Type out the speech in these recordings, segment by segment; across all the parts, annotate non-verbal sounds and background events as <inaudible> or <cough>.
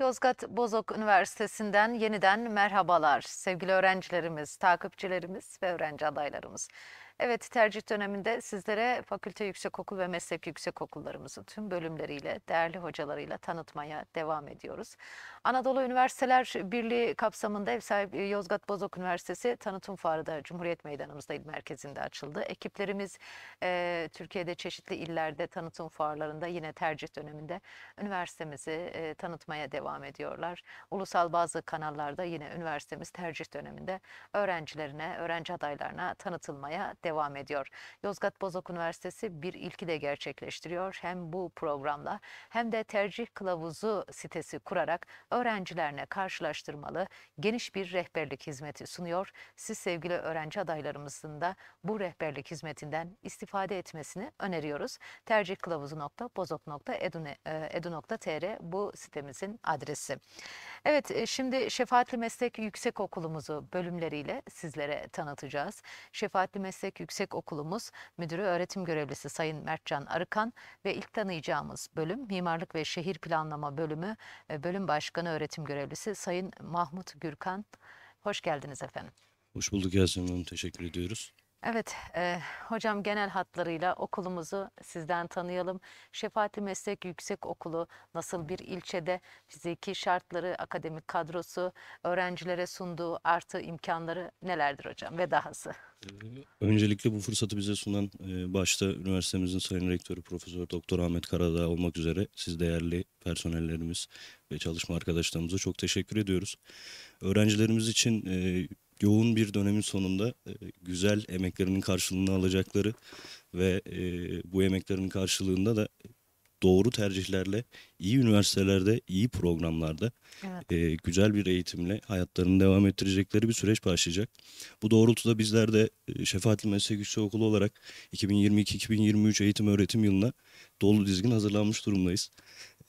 Yozgat Bozok Üniversitesi'nden yeniden merhabalar sevgili öğrencilerimiz, takipçilerimiz ve öğrenci adaylarımız. Evet tercih döneminde sizlere fakülte yüksekokul ve meslek yüksekokullarımızın tüm bölümleriyle, değerli hocalarıyla tanıtmaya devam ediyoruz. Anadolu Üniversiteler Birliği kapsamında ev sahibi Yozgat Bozok Üniversitesi tanıtım fuarı da Cumhuriyet Meydanımızda il merkezinde açıldı. Ekiplerimiz e, Türkiye'de çeşitli illerde tanıtım fuarlarında yine tercih döneminde üniversitemizi e, tanıtmaya devam ediyorlar. Ulusal bazı kanallarda yine üniversitemiz tercih döneminde öğrencilerine, öğrenci adaylarına tanıtılmaya devam devam ediyor. Yozgat Bozok Üniversitesi bir ilki de gerçekleştiriyor. Hem bu programla hem de tercih kılavuzu sitesi kurarak öğrencilerine karşılaştırmalı geniş bir rehberlik hizmeti sunuyor. Siz sevgili öğrenci adaylarımızın da bu rehberlik hizmetinden istifade etmesini öneriyoruz. tercihkılavuzu.bozok.edu.tr e, bu sitemizin adresi. Evet e, şimdi Şefaatli Meslek Yüksek Okulumuzu bölümleriyle sizlere tanıtacağız. Şefaatli Meslek Yüksek Okulumuz Müdürü Öğretim Görevlisi Sayın Mertcan Arıkan ve ilk tanıyacağımız bölüm Mimarlık ve Şehir Planlama Bölümü e, Bölüm Başkanı Öğretim Görevlisi Sayın Mahmut Gürkan. Hoş geldiniz efendim. Hoş bulduk Yasemin Hanım. Teşekkür ediyoruz. Evet, e, hocam genel hatlarıyla okulumuzu sizden tanıyalım. Şefaati Meslek Yüksek Okulu nasıl bir ilçede fiziki şartları, akademik kadrosu, öğrencilere sunduğu artı imkanları nelerdir hocam ve dahası? Ee, öncelikle bu fırsatı bize sunan e, başta üniversitemizin Sayın Rektörü Profesör Doktor Ahmet Karadağ olmak üzere siz değerli personellerimiz ve çalışma arkadaşlarımıza çok teşekkür ediyoruz. Öğrencilerimiz için e, yoğun bir dönemin sonunda e, güzel emeklerinin karşılığını alacakları ve e, bu emeklerinin karşılığında da doğru tercihlerle iyi üniversitelerde, iyi programlarda evet. E, güzel bir eğitimle hayatlarını devam ettirecekleri bir süreç başlayacak. Bu doğrultuda bizler de Şefaatli Meslek Yüksek Okulu olarak 2022-2023 eğitim öğretim yılına dolu dizgin hazırlanmış durumdayız.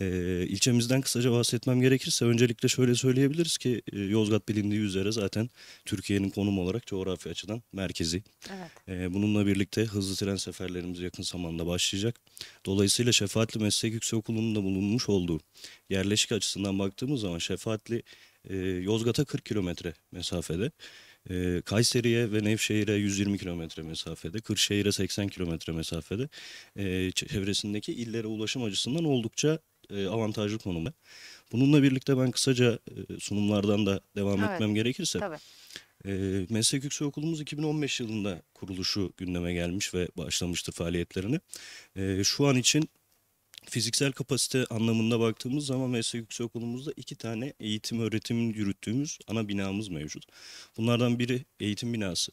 E, ilçemizden kısaca bahsetmem gerekirse öncelikle şöyle söyleyebiliriz ki Yozgat bilindiği üzere zaten Türkiye'nin konum olarak coğrafi açıdan merkezi. Evet. bununla birlikte hızlı tren seferlerimiz yakın zamanda başlayacak. Dolayısıyla Şefaatli Meslek Yüksekokulu'nun da bulunmuş olduğu yerleşik açısından baktığımız zaman Şefaatli Yozgat'a 40 kilometre mesafede. Kayseri'ye ve Nevşehir'e 120 kilometre mesafede, Kırşehir'e 80 kilometre mesafede çevresindeki illere ulaşım açısından oldukça e, avantajlı konumda. Bununla birlikte ben kısaca e, sunumlardan da devam evet. etmem gerekirse. Tabii. E, meslek Yüksek Okulumuz 2015 yılında kuruluşu gündeme gelmiş ve başlamıştı faaliyetlerini. şu an için Fiziksel kapasite anlamında baktığımız zaman meslek yüksekokulumuzda iki tane eğitim öğretimini yürüttüğümüz ana binamız mevcut. Bunlardan biri eğitim binası.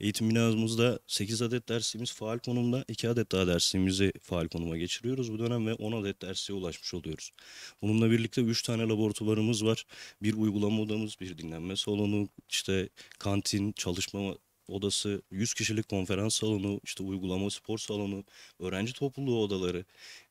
Eğitim binamızda 8 adet dersimiz faal konumda, 2 adet daha dersimizi faal konuma geçiriyoruz bu dönem ve 10 adet dersliğe ulaşmış oluyoruz. Bununla birlikte 3 tane laboratuvarımız var. Bir uygulama odamız, bir dinlenme salonu, işte kantin, çalışma odası, 100 kişilik konferans salonu, işte uygulama spor salonu, öğrenci topluluğu odaları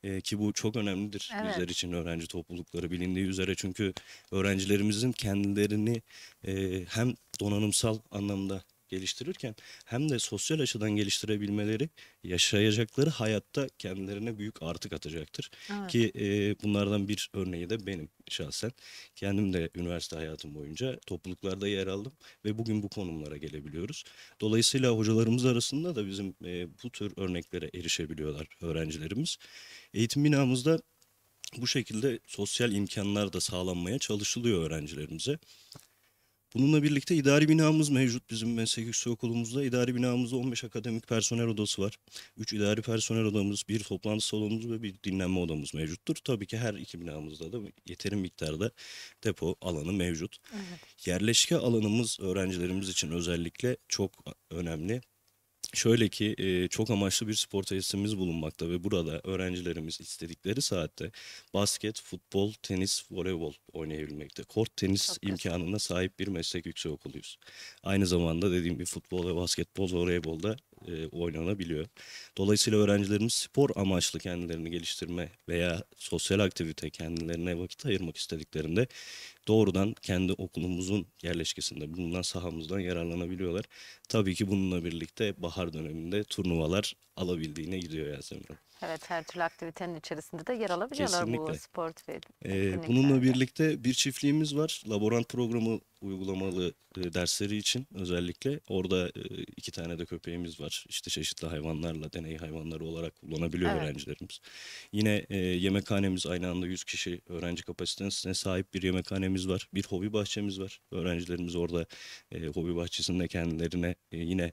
e, ki bu çok önemlidir evet. bizler için öğrenci toplulukları bilindiği üzere çünkü öğrencilerimizin kendilerini e, hem donanımsal anlamda geliştirirken hem de sosyal açıdan geliştirebilmeleri yaşayacakları hayatta kendilerine büyük artık atacaktır. Evet. Ki e, bunlardan bir örneği de benim şahsen. Kendim de üniversite hayatım boyunca topluluklarda yer aldım ve bugün bu konumlara gelebiliyoruz. Dolayısıyla hocalarımız arasında da bizim e, bu tür örneklere erişebiliyorlar öğrencilerimiz. Eğitim binamızda bu şekilde sosyal imkanlar da sağlanmaya çalışılıyor öğrencilerimize. Bununla birlikte idari binamız mevcut bizim meslek yüksek okulumuzda. İdari binamızda 15 akademik personel odası var. 3 idari personel odamız, bir toplantı salonumuz ve bir dinlenme odamız mevcuttur. Tabii ki her iki binamızda da yeteri miktarda depo alanı mevcut. Evet. Yerleşke alanımız öğrencilerimiz için özellikle çok önemli. Şöyle ki çok amaçlı bir spor tesisimiz bulunmakta ve burada öğrencilerimiz istedikleri saatte basket, futbol, tenis, voleybol oynayabilmekte. Kort tenis çok imkanına sahip bir meslek yüksek okuluyuz. Aynı zamanda dediğim gibi futbol ve basketbol, da e, oynanabiliyor. Dolayısıyla öğrencilerimiz spor amaçlı kendilerini geliştirme veya sosyal aktivite kendilerine vakit ayırmak istediklerinde doğrudan kendi okulumuzun yerleşkesinde bulunan sahamızdan yararlanabiliyorlar. Tabii ki bununla birlikte bahar döneminde turnuvalar alabildiğine gidiyor Yasemin Hanım. Evet her türlü aktivitenin içerisinde de yer alabiliyorlar Kesinlikle. bu sport ve ee, Bununla birlikte bir çiftliğimiz var. Laborant programı uygulamalı e, dersleri için özellikle orada e, iki tane de köpeğimiz var. İşte çeşitli hayvanlarla deney hayvanları olarak kullanabiliyor evet. öğrencilerimiz. Yine e, yemekhanemiz aynı anda 100 kişi öğrenci kapasitesine sahip bir yemekhanemiz var. Bir hobi bahçemiz var. Öğrencilerimiz orada hobi bahçesinde kendilerine yine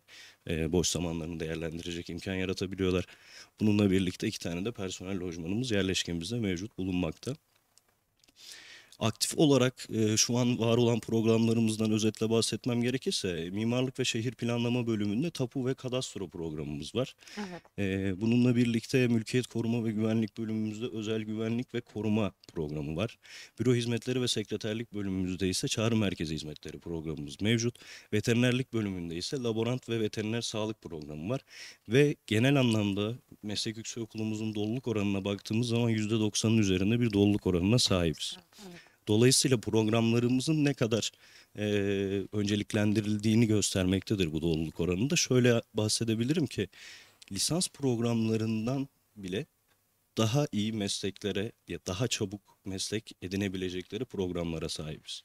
boş zamanlarını değerlendirecek imkan yaratabiliyorlar. Bununla birlikte iki tane de personel lojmanımız yerleşkemizde mevcut bulunmakta. Aktif olarak e, şu an var olan programlarımızdan özetle bahsetmem gerekirse e, Mimarlık ve Şehir Planlama bölümünde Tapu ve Kadastro programımız var. Evet. E, bununla birlikte Mülkiyet Koruma ve Güvenlik bölümümüzde Özel Güvenlik ve Koruma programı var. Büro Hizmetleri ve Sekreterlik bölümümüzde ise Çağrı Merkezi Hizmetleri programımız mevcut. Veterinerlik bölümünde ise Laborant ve Veteriner Sağlık programı var. Ve genel anlamda meslek yüksek okulumuzun doluluk oranına baktığımız zaman %90'ın üzerinde bir doluluk oranına sahibiz. Evet. Dolayısıyla programlarımızın ne kadar e, önceliklendirildiğini göstermektedir bu doluluk oranında. Şöyle bahsedebilirim ki lisans programlarından bile daha iyi mesleklere ya daha çabuk meslek edinebilecekleri programlara sahibiz.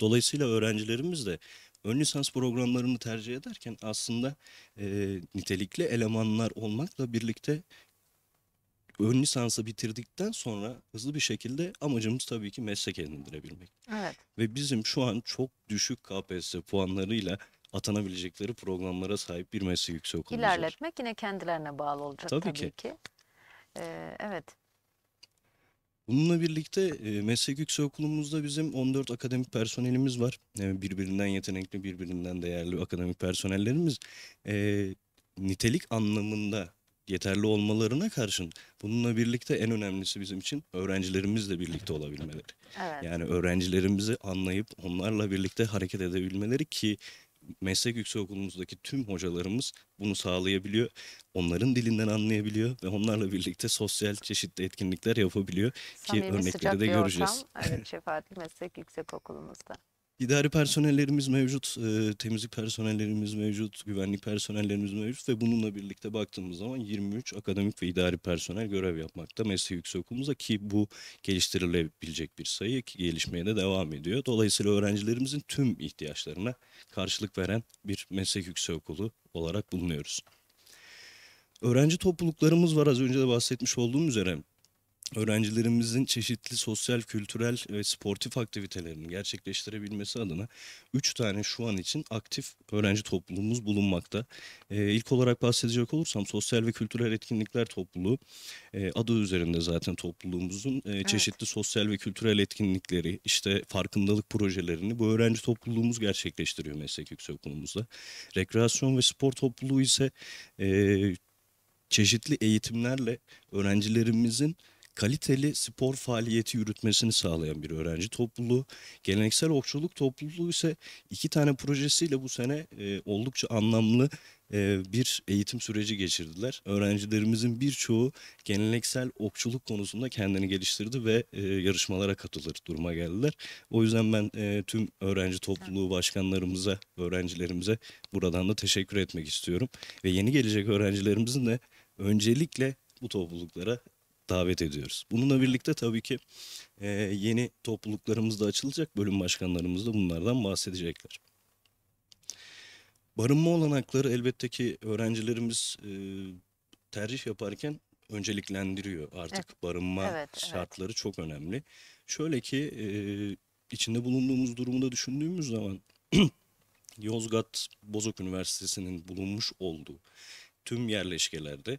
Dolayısıyla öğrencilerimiz de ön lisans programlarını tercih ederken aslında e, nitelikli elemanlar olmakla birlikte ön lisansı bitirdikten sonra hızlı bir şekilde amacımız tabii ki meslek edindirebilmek. Evet. Ve bizim şu an çok düşük KPSS puanlarıyla atanabilecekleri programlara sahip bir meslek yüksek okulumuz İlerletmek var. yine kendilerine bağlı olacak tabii, tabii ki. ki. Ee, evet. Bununla birlikte e, meslek yüksek okulumuzda bizim 14 akademik personelimiz var. Yani e, birbirinden yetenekli, birbirinden değerli akademik personellerimiz. E, nitelik anlamında yeterli olmalarına karşın bununla birlikte en önemlisi bizim için öğrencilerimizle birlikte olabilmeleri. Evet. Yani öğrencilerimizi anlayıp onlarla birlikte hareket edebilmeleri ki meslek yüksekokulumuzdaki tüm hocalarımız bunu sağlayabiliyor. Onların dilinden anlayabiliyor ve onlarla birlikte sosyal çeşitli etkinlikler yapabiliyor Samimi ki örnekleri de göreceğiz. Ortam, evet, <laughs> Şefaatli Meslek Yüksekokulumuzda. İdari personellerimiz mevcut, e, temizlik personellerimiz mevcut, güvenlik personellerimiz mevcut ve bununla birlikte baktığımız zaman 23 akademik ve idari personel görev yapmakta meslek yüksekokulumuzda ki bu geliştirilebilecek bir sayı ki gelişmeye de devam ediyor. Dolayısıyla öğrencilerimizin tüm ihtiyaçlarına karşılık veren bir meslek yüksekokulu olarak bulunuyoruz. Öğrenci topluluklarımız var az önce de bahsetmiş olduğum üzere öğrencilerimizin çeşitli sosyal, kültürel ve sportif aktivitelerini gerçekleştirebilmesi adına 3 tane şu an için aktif öğrenci topluluğumuz bulunmakta. E, ilk olarak bahsedecek olursam sosyal ve kültürel etkinlikler topluluğu e, adı üzerinde zaten topluluğumuzun e, çeşitli sosyal ve kültürel etkinlikleri işte farkındalık projelerini bu öğrenci topluluğumuz gerçekleştiriyor meslek yüksek okulumuzda. Rekreasyon ve spor topluluğu ise e, çeşitli eğitimlerle öğrencilerimizin kaliteli spor faaliyeti yürütmesini sağlayan bir öğrenci topluluğu. Geleneksel okçuluk topluluğu ise iki tane projesiyle bu sene e, oldukça anlamlı e, bir eğitim süreci geçirdiler. Öğrencilerimizin birçoğu geleneksel okçuluk konusunda kendini geliştirdi ve e, yarışmalara katılır duruma geldiler. O yüzden ben e, tüm öğrenci topluluğu başkanlarımıza, öğrencilerimize buradan da teşekkür etmek istiyorum. Ve yeni gelecek öğrencilerimizin de öncelikle bu topluluklara davet ediyoruz. Bununla birlikte tabii ki e, yeni topluluklarımız da açılacak. Bölüm başkanlarımız da bunlardan bahsedecekler. Barınma olanakları elbette ki öğrencilerimiz e, tercih yaparken önceliklendiriyor artık evet. barınma evet, şartları evet. çok önemli. Şöyle ki e, içinde bulunduğumuz durumda düşündüğümüz zaman <clears throat> Yozgat Bozok Üniversitesi'nin bulunmuş olduğu tüm yerleşkelerde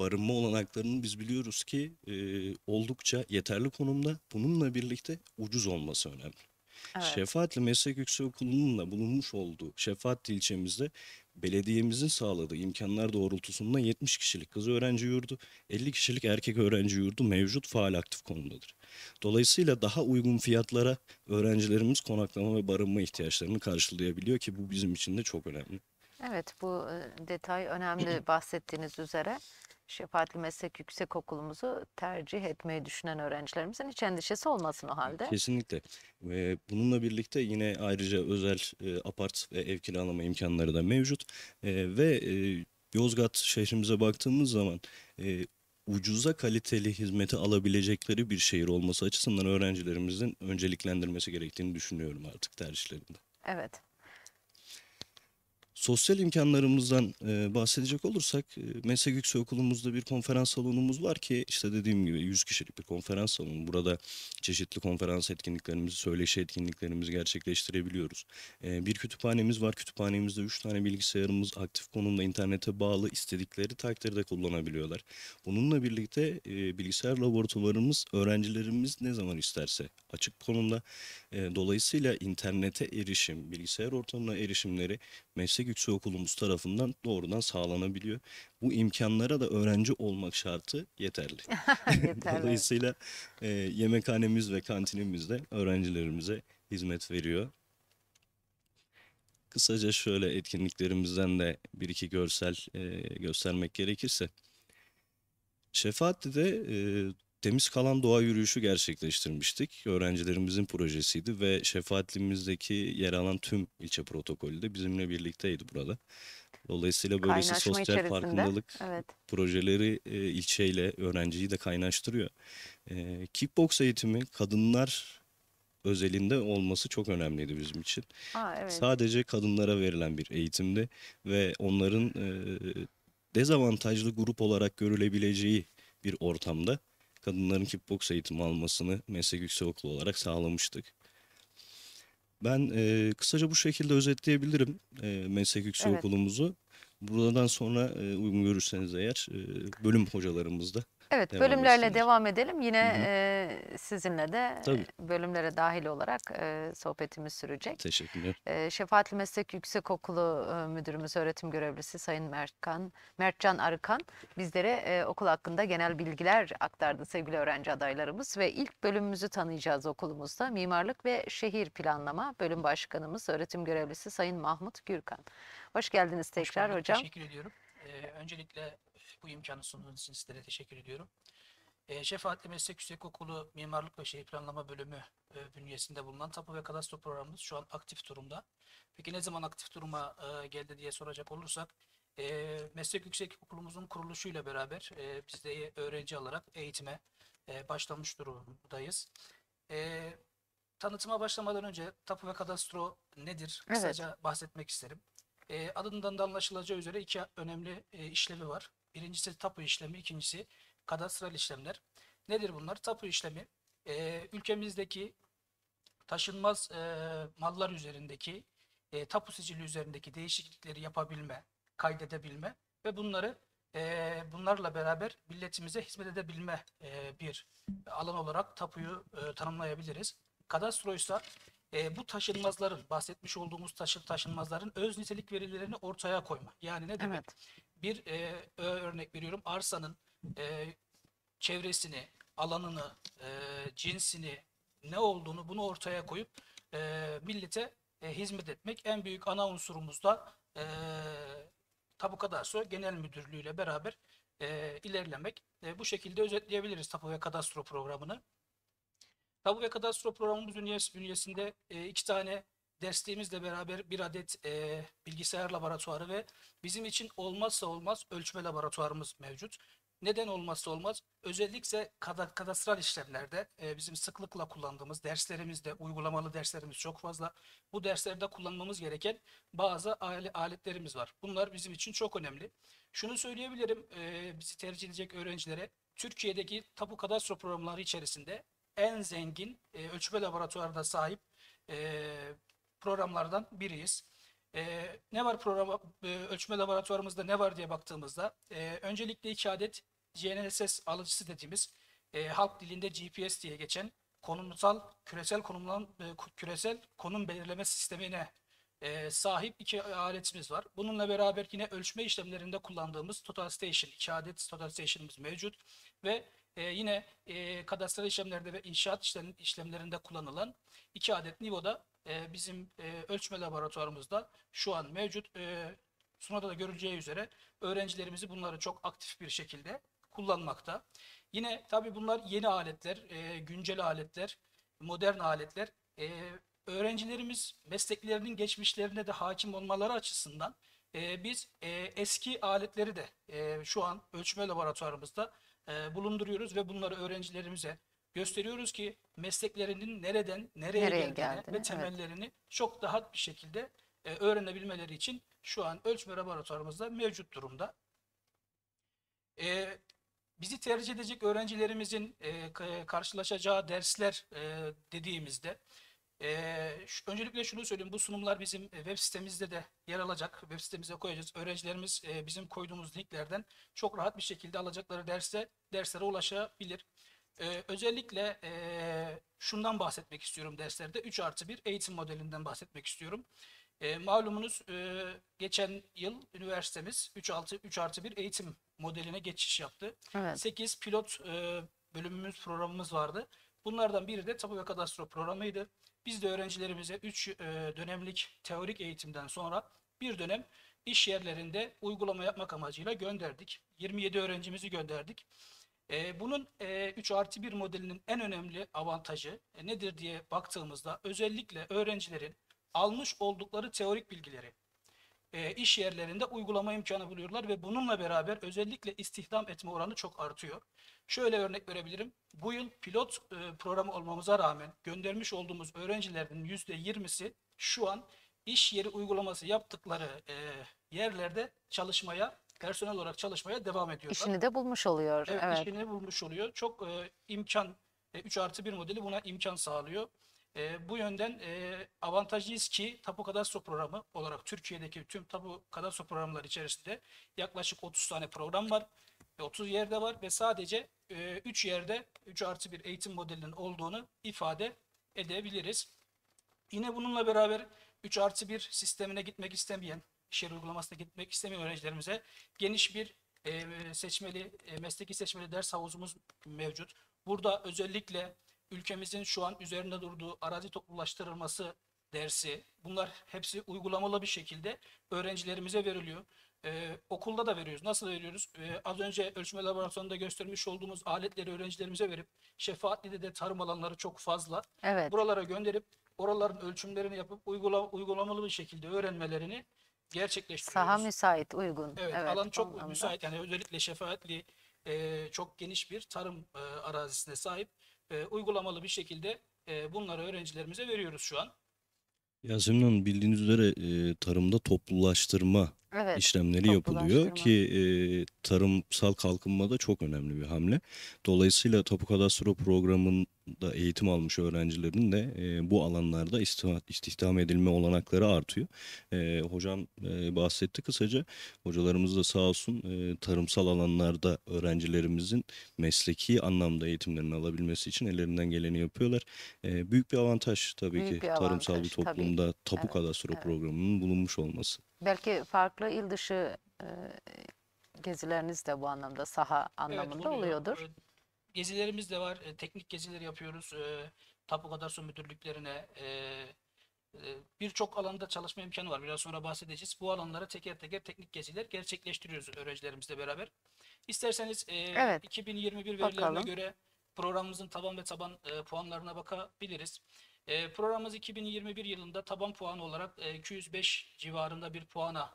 barınma olanaklarının biz biliyoruz ki e, oldukça yeterli konumda. Bununla birlikte ucuz olması önemli. Evet. Şefaatli Meslek Yüksekokulu'nun da bulunmuş olduğu Şefaat ilçemizde belediyemizin sağladığı imkanlar doğrultusunda 70 kişilik kız öğrenci yurdu, 50 kişilik erkek öğrenci yurdu mevcut faal aktif konumdadır. Dolayısıyla daha uygun fiyatlara öğrencilerimiz konaklama ve barınma ihtiyaçlarını karşılayabiliyor ki bu bizim için de çok önemli. Evet bu e, detay önemli <clears throat> bahsettiğiniz üzere. Şefaatli Meslek Yüksek Okulumuzu tercih etmeyi düşünen öğrencilerimizin hiç endişesi olmasın o halde. Kesinlikle. Ve bununla birlikte yine ayrıca özel e, apart ve ev kiralama imkanları da mevcut. E, ve e, Yozgat şehrimize baktığımız zaman e, ucuza kaliteli hizmeti alabilecekleri bir şehir olması açısından öğrencilerimizin önceliklendirmesi gerektiğini düşünüyorum artık tercihlerinde. Evet. Sosyal imkanlarımızdan e, bahsedecek olursak e, meslek yüksek okulumuzda bir konferans salonumuz var ki işte dediğim gibi 100 kişilik bir konferans salonu. Burada çeşitli konferans etkinliklerimizi, söyleşi etkinliklerimizi gerçekleştirebiliyoruz. E, bir kütüphanemiz var. Kütüphanemizde 3 tane bilgisayarımız aktif konumda internete bağlı istedikleri takdirde kullanabiliyorlar. Bununla birlikte e, bilgisayar laboratuvarımız öğrencilerimiz ne zaman isterse açık konumda. E, dolayısıyla internete erişim, bilgisayar ortamına erişimleri meslek yüksek okulumuz tarafından doğrudan sağlanabiliyor. Bu imkanlara da öğrenci olmak şartı yeterli. <laughs> yeterli. Dolayısıyla e, yemekhanemiz ve kantinimiz de öğrencilerimize hizmet veriyor. Kısaca şöyle etkinliklerimizden de bir iki görsel e, göstermek gerekirse. Şefaatli'de e, Temiz Kalan Doğa Yürüyüşü gerçekleştirmiştik. Öğrencilerimizin projesiydi ve şefaatliğimizdeki yer alan tüm ilçe protokolü de bizimle birlikteydi burada. Dolayısıyla böylesi Kaynaşma sosyal farkındalık evet. projeleri e, ilçeyle öğrenciyi de kaynaştırıyor. E, kickbox eğitimi kadınlar özelinde olması çok önemliydi bizim için. Aa, evet. Sadece kadınlara verilen bir eğitimdi ve onların e, dezavantajlı grup olarak görülebileceği bir ortamda kadınların kickboks eğitimi almasını meslek yüksek okulu olarak sağlamıştık. Ben e, kısaca bu şekilde özetleyebilirim e, meslek yüksek evet. okulumuzu. Buradan sonra e, uygun görürseniz eğer e, bölüm hocalarımızda Evet devam bölümlerle etsinler. devam edelim. Yine Hı -hı. sizinle de Tabii. bölümlere dahil olarak e, sohbetimiz sürecek. Teşekkürler. E, Şefaatli Meslek Yüksekokulu e, Müdürümüz Öğretim Görevlisi Sayın Mertkan, Mertcan Arıkan bizlere okul hakkında genel bilgiler aktardı sevgili öğrenci adaylarımız. Ve ilk bölümümüzü tanıyacağız okulumuzda. Mimarlık ve Şehir Planlama Bölüm Başkanımız Öğretim Görevlisi Sayın Mahmut Gürkan. Hoş geldiniz tekrar Hoş bulduk, hocam. Teşekkür ediyorum. Ee, öncelikle bu imkanı sunduğunuz için sizlere teşekkür ediyorum. E, Şefaatli Meslek Yüksek Okulu Mimarlık ve Şehir Planlama Bölümü e, bünyesinde bulunan tapu ve kadastro programımız şu an aktif durumda. Peki ne zaman aktif duruma e, geldi diye soracak olursak, e, Meslek Yüksek Okulumuzun kuruluşuyla beraber e, biz de öğrenci alarak eğitime e, başlamış durumdayız. E, tanıtıma başlamadan önce tapu ve kadastro nedir kısaca evet. bahsetmek isterim. E, adından da anlaşılacağı üzere iki önemli e, işlevi var. Birincisi tapu işlemi, ikincisi kadastral işlemler. Nedir bunlar? Tapu işlemi e, ülkemizdeki taşınmaz e, mallar üzerindeki e, tapu sicili üzerindeki değişiklikleri yapabilme, kaydedebilme ve bunları e, bunlarla beraber milletimize hizmet edebilme e, bir alan olarak tapuyu e, tanımlayabiliriz. kadastroysa e, bu taşınmazların, bahsetmiş olduğumuz taşın taşınmazların öz nitelik verilerini ortaya koyma. Yani ne demek? Evet bir e, örnek veriyorum arsanın e, çevresini, alanını, e, cinsini, ne olduğunu bunu ortaya koyup e, millete e, hizmet etmek en büyük ana unsurumuz da e, Tapu Kadastro Genel Müdürlüğü ile beraber e, ilerlemek. E, bu şekilde özetleyebiliriz Tapu ve Kadastro programını. tabu ve Kadastro programımız bünyesinde e, iki tane Dersliğimizle beraber bir adet e, bilgisayar laboratuvarı ve bizim için olmazsa olmaz ölçme laboratuvarımız mevcut. Neden olmazsa olmaz? Özellikle kad kadastral işlemlerde e, bizim sıklıkla kullandığımız derslerimizde, uygulamalı derslerimiz çok fazla. Bu derslerde kullanmamız gereken bazı aletlerimiz var. Bunlar bizim için çok önemli. Şunu söyleyebilirim e, bizi tercih edecek öğrencilere. Türkiye'deki tapu kadastro programları içerisinde en zengin e, ölçme laboratuvarına sahip e, programlardan biriyiz. E, ne var program e, ölçme laboratuvarımızda ne var diye baktığımızda e, öncelikle iki adet GNSS alıcısı dediğimiz e, halk dilinde GPS diye geçen konumsal küresel konumlan e, küresel konum belirleme sistemine e, sahip iki aletimiz var. Bununla beraber yine ölçme işlemlerinde kullandığımız total station, iki adet total station'ımız mevcut ve e, yine e, kadastral işlemlerde ve inşaat işlem, işlemlerinde kullanılan iki adet Nivo'da ee, bizim e, ölçme laboratuvarımızda şu an mevcut. Ee, sunada da görüleceği üzere öğrencilerimizi bunları çok aktif bir şekilde kullanmakta. Yine tabii bunlar yeni aletler, e, güncel aletler, modern aletler. E, öğrencilerimiz mesleklerinin geçmişlerine de hakim olmaları açısından biz eski aletleri de şu an ölçme laboratuvarımızda bulunduruyoruz ve bunları öğrencilerimize gösteriyoruz ki mesleklerinin nereden nereye, nereye geldiğini, ve temellerini evet. çok daha bir şekilde e, öğrenebilmeleri için şu an ölçme laboratuvarımızda mevcut durumda. E, bizi tercih edecek öğrencilerimizin e, karşılaşacağı dersler e, dediğimizde e, şu, öncelikle şunu söyleyeyim bu sunumlar bizim e, web sitemizde de yer alacak. Web sitemize koyacağız. Öğrencilerimiz e, bizim koyduğumuz linklerden çok rahat bir şekilde alacakları derse derslere ulaşabilir. Ee, özellikle e, şundan bahsetmek istiyorum derslerde. 3 artı 1 eğitim modelinden bahsetmek istiyorum. E, malumunuz e, geçen yıl üniversitemiz 3 artı, 3 artı 1 eğitim modeline geçiş yaptı. Evet. 8 pilot e, bölümümüz, programımız vardı. Bunlardan biri de tapu ve kadastro programıydı. Biz de öğrencilerimize 3 e, dönemlik teorik eğitimden sonra bir dönem iş yerlerinde uygulama yapmak amacıyla gönderdik. 27 öğrencimizi gönderdik. E, bunun e, 3 artı 1 modelinin en önemli avantajı e, nedir diye baktığımızda özellikle öğrencilerin almış oldukları teorik bilgileri e, iş yerlerinde uygulama imkanı buluyorlar ve bununla beraber özellikle istihdam etme oranı çok artıyor. Şöyle örnek verebilirim. Bu yıl pilot e, programı olmamıza rağmen göndermiş olduğumuz öğrencilerin %20'si şu an iş yeri uygulaması yaptıkları e, yerlerde çalışmaya personel olarak çalışmaya devam ediyorlar. İşini de bulmuş oluyor. Evet, evet. işini bulmuş oluyor. Çok e, imkan, e, 3 artı 1 modeli buna imkan sağlıyor. E, bu yönden e, avantajlıyız ki tapu kadastro programı olarak Türkiye'deki tüm tapu kadastro programları içerisinde yaklaşık 30 tane program var. 30 yerde var ve sadece e, 3 yerde 3 artı 1 eğitim modelinin olduğunu ifade edebiliriz. Yine bununla beraber 3 artı 1 sistemine gitmek istemeyen, iş uygulamasına gitmek istemeyen öğrencilerimize geniş bir e, seçmeli, e, mesleki seçmeli ders havuzumuz mevcut. Burada özellikle ülkemizin şu an üzerinde durduğu arazi toplulaştırılması dersi bunlar hepsi uygulamalı bir şekilde öğrencilerimize veriliyor. Ee, okulda da veriyoruz. Nasıl veriyoruz? Ee, az önce ölçme laboratuvarında göstermiş olduğumuz aletleri öğrencilerimize verip Şefaatli de tarım alanları çok fazla. Evet. Buralara gönderip oraların ölçümlerini yapıp uygula, uygulamalı bir şekilde öğrenmelerini gerçekleştiriyoruz. Saha müsait, uygun. Evet, evet alan çok anlamda. müsait. Yani özellikle şefaatli e, çok geniş bir tarım e, arazisine sahip. E, uygulamalı bir şekilde e, bunları öğrencilerimize veriyoruz şu an. Yasemin Hanım bildiğiniz üzere e, tarımda toplulaştırma evet, işlemleri yapılıyor ki e, tarımsal kalkınmada çok önemli bir hamle. Dolayısıyla Tapu Kadastro programında eğitim almış öğrencilerin de e, bu alanlarda istihdam edilme olanakları artıyor. E, hocam e, bahsetti kısaca. Hocalarımız da sağ olsun e, tarımsal alanlarda öğrencilerimizin mesleki anlamda eğitimlerini alabilmesi için ellerinden geleni yapıyorlar. E, büyük bir avantaj tabii büyük ki bir avantaj, tarımsal bir toplumda tabii. Tapu evet, Kadastro evet. programının bulunmuş olması. Belki farklı il dışı e, gezileriniz de bu anlamda saha anlamında evet, oluyordur. gezilerimiz de var. E, teknik geziler yapıyoruz. E, Tapu Kadarsu Müdürlüklerine e, birçok alanda çalışma imkanı var. Biraz sonra bahsedeceğiz. Bu alanlara teker teker teknik geziler gerçekleştiriyoruz öğrencilerimizle beraber. İsterseniz evet. 2021 verilerine Bakalım. göre programımızın taban ve taban puanlarına bakabiliriz. E, programımız 2021 yılında taban puan olarak e, 205 civarında bir puana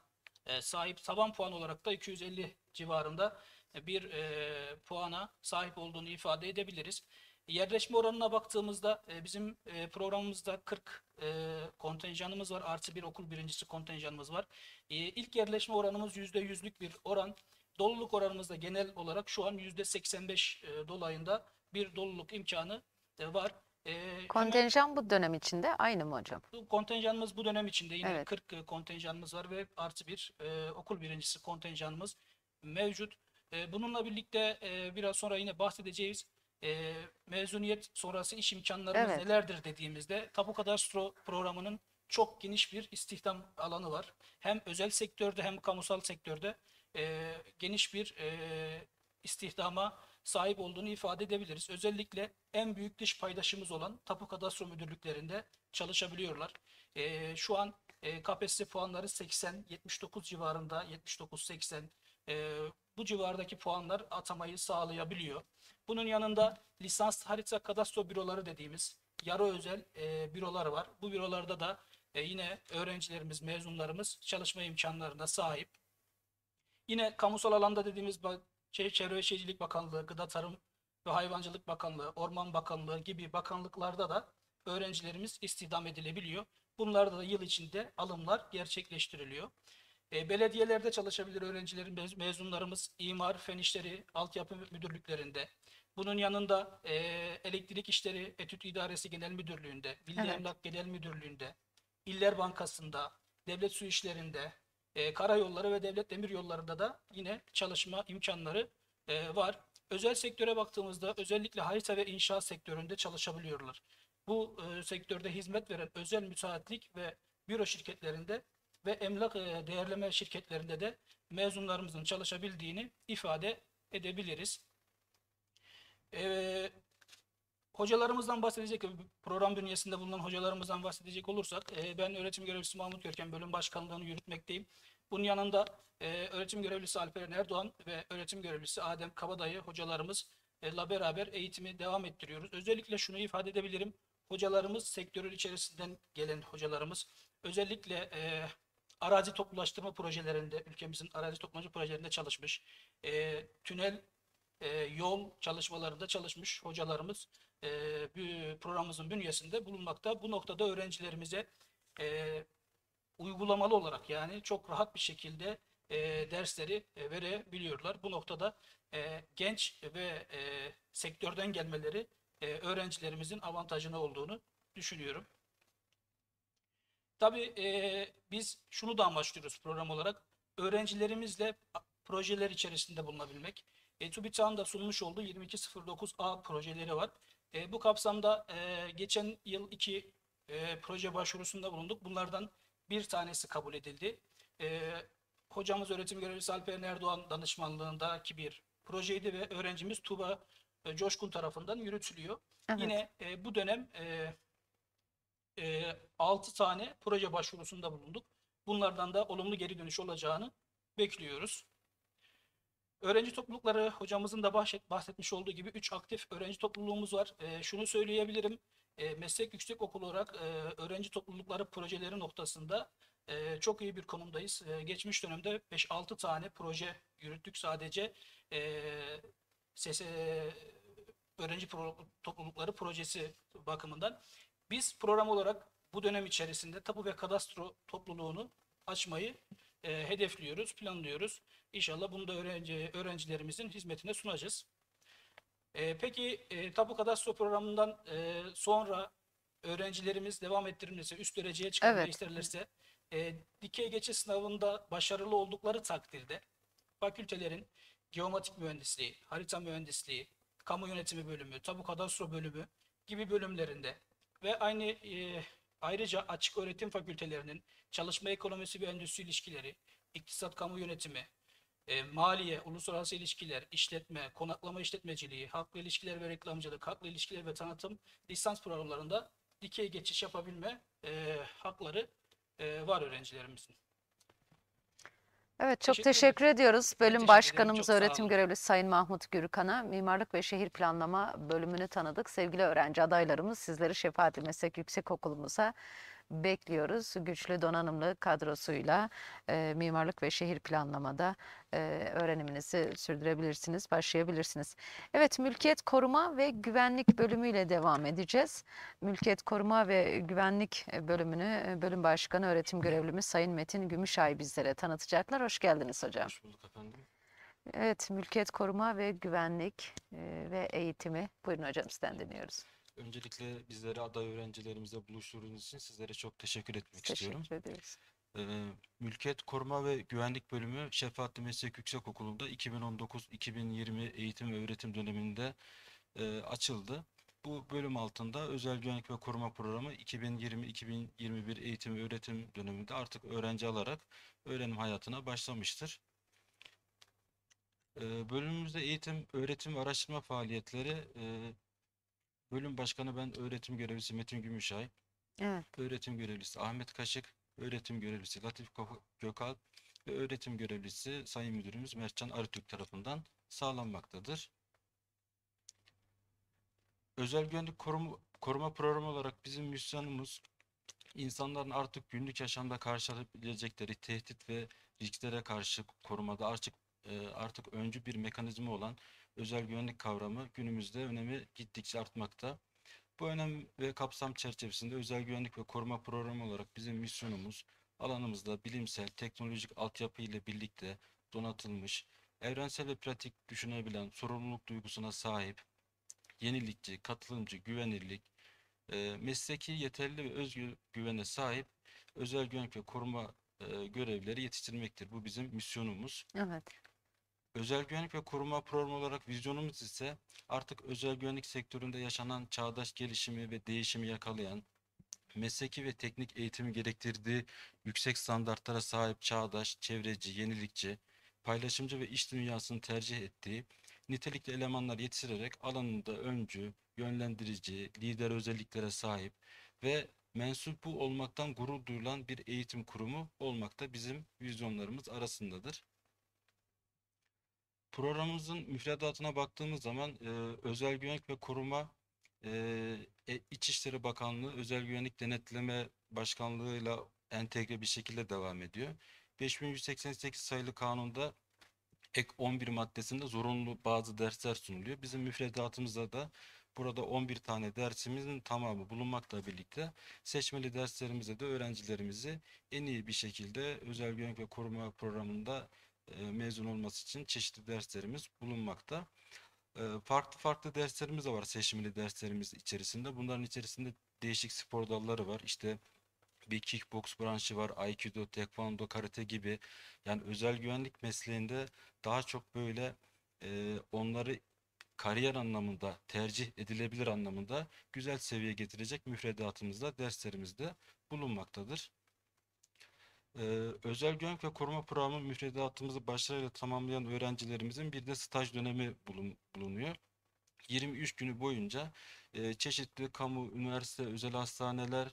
e, sahip. Taban puan olarak da 250 civarında bir e, puana sahip olduğunu ifade edebiliriz. Yerleşme oranına baktığımızda e, bizim e, programımızda 40 e, kontenjanımız var. Artı bir okul birincisi kontenjanımız var. E, ilk yerleşme oranımız %100'lük bir oran. Doluluk oranımız da genel olarak şu an %85 e, dolayında bir doluluk imkanı e, var. Ee, Kontenjan bu dönem içinde aynı mı hocam? kontenjanımız bu dönem içinde yine evet. 40 e, kontenjanımız var ve artı bir e, okul birincisi kontenjanımız mevcut. E, bununla birlikte biraz sonra yine bahsedeceğiz. mezuniyet sonrası iş imkanlarımız evet. nelerdir dediğimizde Tapu Kadastro programının çok geniş bir istihdam alanı var. Hem özel sektörde hem kamusal sektörde geniş bir e, istihdama sahip olduğunu ifade edebiliriz. Özellikle en büyük dış paydaşımız olan tapu kadastro müdürlüklerinde çalışabiliyorlar. E, şu an e, KPSS puanları 80-79 civarında, 79-80 e, ee, bu civardaki puanlar atamayı sağlayabiliyor. Bunun yanında lisans harita kadastro büroları dediğimiz yarı özel e, bürolar var. Bu bürolarda da e, yine öğrencilerimiz, mezunlarımız çalışma imkanlarına sahip. Yine kamusal alanda dediğimiz Çevre ve Şehircilik Bakanlığı, Gıda Tarım ve Hayvancılık Bakanlığı, Orman Bakanlığı gibi bakanlıklarda da öğrencilerimiz istihdam edilebiliyor. Bunlarda da yıl içinde alımlar gerçekleştiriliyor. E, belediyelerde çalışabilir öğrencilerimiz, mezunlarımız imar, fen işleri, altyapı müdürlüklerinde. Bunun yanında e, elektrik işleri, etüt idaresi genel müdürlüğünde, milli evet. emlak genel müdürlüğünde, iller Bankası'nda, devlet su işlerinde, e, karayolları ve devlet demir yollarında da yine çalışma imkanları e, var. Özel sektöre baktığımızda özellikle harita ve inşaat sektöründe çalışabiliyorlar. Bu e, sektörde hizmet veren özel müteahhitlik ve büro şirketlerinde ve emlak e, değerleme şirketlerinde de mezunlarımızın çalışabildiğini ifade edebiliriz. E, Hocalarımızdan bahsedecek, program dünyasında bulunan hocalarımızdan bahsedecek olursak, e, ben öğretim görevlisi Mahmut Görkem bölüm başkanlığını yürütmekteyim. Bunun yanında e, öğretim görevlisi Alperen Erdoğan ve öğretim görevlisi Adem Kabadayı hocalarımızla e, beraber eğitimi devam ettiriyoruz. Özellikle şunu ifade edebilirim, hocalarımız sektörün içerisinden gelen hocalarımız özellikle arazi toplulaştırma projelerinde, ülkemizin arazi toplulaştırma projelerinde çalışmış, tünel, e, yol çalışmalarında çalışmış hocalarımız e, programımızın bünyesinde bulunmakta. Bu noktada öğrencilerimize e, uygulamalı olarak yani çok rahat bir şekilde e, dersleri e, verebiliyorlar. Bu noktada genç ve sektörden gelmeleri öğrencilerimizin avantajına olduğunu düşünüyorum. Tabii biz şunu da amaçlıyoruz program olarak. Öğrencilerimizle projeler içerisinde bulunabilmek. E, TÜBİTAK'ın da sunmuş olduğu 2209A projeleri var. E, bu kapsamda e, geçen yıl iki e, proje başvurusunda bulunduk. Bunlardan bir tanesi kabul edildi. E, hocamız öğretim görevlisi Alper Erdoğan danışmanlığındaki bir projeydi ve öğrencimiz Tuba e, Coşkun tarafından yürütülüyor. Evet. Yine e, bu dönem e, e, 6 tane proje başvurusunda bulunduk. Bunlardan da olumlu geri dönüş olacağını bekliyoruz. Öğrenci toplulukları hocamızın da bahsetmiş olduğu gibi 3 aktif öğrenci topluluğumuz var. E, şunu söyleyebilirim. E, meslek yüksekokulu olarak e, öğrenci toplulukları projeleri noktasında e, çok iyi bir konumdayız. E, geçmiş dönemde 5-6 tane proje yürüttük sadece. E, SS, e, öğrenci pro, toplulukları projesi bakımından. Biz program olarak bu dönem içerisinde tapu ve kadastro topluluğunu açmayı e, hedefliyoruz, planlıyoruz. İnşallah bunu da öğrenci, öğrencilerimizin hizmetine sunacağız. E, peki e, Tapu Kadastro Programı'ndan e, sonra öğrencilerimiz devam ettirilirse üst dereceye çıkmak evet. isterlerse e, dikey geçiş sınavında başarılı oldukları takdirde fakültelerin geomatik mühendisliği, harita mühendisliği, kamu yönetimi bölümü, tabu kadastro bölümü gibi bölümlerinde ve aynı e, Ayrıca açık öğretim fakültelerinin çalışma ekonomisi ve endüstri ilişkileri, iktisat kamu yönetimi, e, maliye, uluslararası ilişkiler, işletme, konaklama işletmeciliği, haklı ilişkiler ve reklamcılık, haklı ilişkiler ve tanıtım lisans programlarında dikey geçiş yapabilme e, hakları e, var öğrencilerimizin. Evet çok teşekkür, teşekkür ediyoruz. Bölüm teşekkür Başkanımız Öğretim Görevlisi Sayın Mahmut Gürkan'a Mimarlık ve Şehir Planlama bölümünü tanıdık. Sevgili öğrenci adaylarımız sizleri Şefaatli Meslek Yüksekokulu'muza bekliyoruz. Güçlü donanımlı kadrosuyla e, mimarlık ve şehir planlamada e, öğreniminizi sürdürebilirsiniz, başlayabilirsiniz. Evet, mülkiyet koruma ve güvenlik bölümüyle devam edeceğiz. Mülkiyet koruma ve güvenlik bölümünü bölüm başkanı öğretim görevlimiz Sayın Metin Gümüşay bizlere tanıtacaklar. Hoş geldiniz hocam. Hoş bulduk efendim. Evet, mülkiyet koruma ve güvenlik ve eğitimi. Buyurun hocam sizden dinliyoruz. Öncelikle bizleri aday öğrencilerimize buluşturduğunuz için sizlere çok teşekkür etmek teşekkür istiyorum. Teşekkür ederiz. Ee, Mülkiyet Koruma ve Güvenlik Bölümü Şefaatli Meslek Yüksekokulu'nda 2019-2020 eğitim ve öğretim döneminde e, açıldı. Bu bölüm altında Özel Güvenlik ve Koruma Programı 2020-2021 eğitim ve öğretim döneminde artık öğrenci alarak öğrenim hayatına başlamıştır. Ee, bölümümüzde eğitim, öğretim ve araştırma faaliyetleri e, Bölüm başkanı ben öğretim görevlisi Metin Gümüşay. Evet. Öğretim görevlisi Ahmet Kaşık. Öğretim görevlisi Latif Gökalp ve öğretim görevlisi Sayın Müdürümüz Mertcan Arıtürk tarafından sağlanmaktadır. Özel güvenlik koruma, koruma programı olarak bizim misyonumuz insanların artık günlük yaşamda karşılayabilecekleri tehdit ve risklere karşı korumada artık e, artık öncü bir mekanizma olan özel güvenlik kavramı günümüzde önemi gittikçe artmakta. Bu önem ve kapsam çerçevesinde özel güvenlik ve koruma programı olarak bizim misyonumuz alanımızda bilimsel, teknolojik altyapı ile birlikte donatılmış, evrensel ve pratik düşünebilen, sorumluluk duygusuna sahip, yenilikçi, katılımcı, güvenirlik, e, mesleki yeterli ve özgür güvene sahip özel güvenlik ve koruma e, görevleri yetiştirmektir. Bu bizim misyonumuz. Evet. Özel güvenlik ve koruma programı olarak vizyonumuz ise artık özel güvenlik sektöründe yaşanan çağdaş gelişimi ve değişimi yakalayan, mesleki ve teknik eğitimi gerektirdiği yüksek standartlara sahip çağdaş, çevreci, yenilikçi, paylaşımcı ve iş dünyasını tercih ettiği nitelikli elemanlar yetiştirerek alanında öncü, yönlendirici, lider özelliklere sahip ve mensup bu olmaktan gurur duyulan bir eğitim kurumu olmakta bizim vizyonlarımız arasındadır. Programımızın müfredatına baktığımız zaman e, özel güvenlik ve koruma e, e, İçişleri Bakanlığı Özel Güvenlik Denetleme Başkanlığı'yla entegre bir şekilde devam ediyor. 5188 sayılı kanunda ek 11 maddesinde zorunlu bazı dersler sunuluyor. Bizim müfredatımızda da burada 11 tane dersimizin tamamı bulunmakla birlikte seçmeli derslerimizde de öğrencilerimizi en iyi bir şekilde özel güvenlik ve koruma programında e, mezun olması için çeşitli derslerimiz bulunmakta. E, farklı farklı derslerimiz de var seçmeli derslerimiz içerisinde. Bunların içerisinde değişik spor dalları var. İşte bir kickbox branşı var, aikido, tekvando, karate gibi. Yani özel güvenlik mesleğinde daha çok böyle e, onları kariyer anlamında tercih edilebilir anlamında güzel seviye getirecek müfredatımızda derslerimizde bulunmaktadır. Ee, özel güvenlik ve koruma programı müfredatımızı başarıyla tamamlayan öğrencilerimizin bir de staj dönemi bulun, bulunuyor. 23 günü boyunca e, çeşitli kamu, üniversite, özel hastaneler,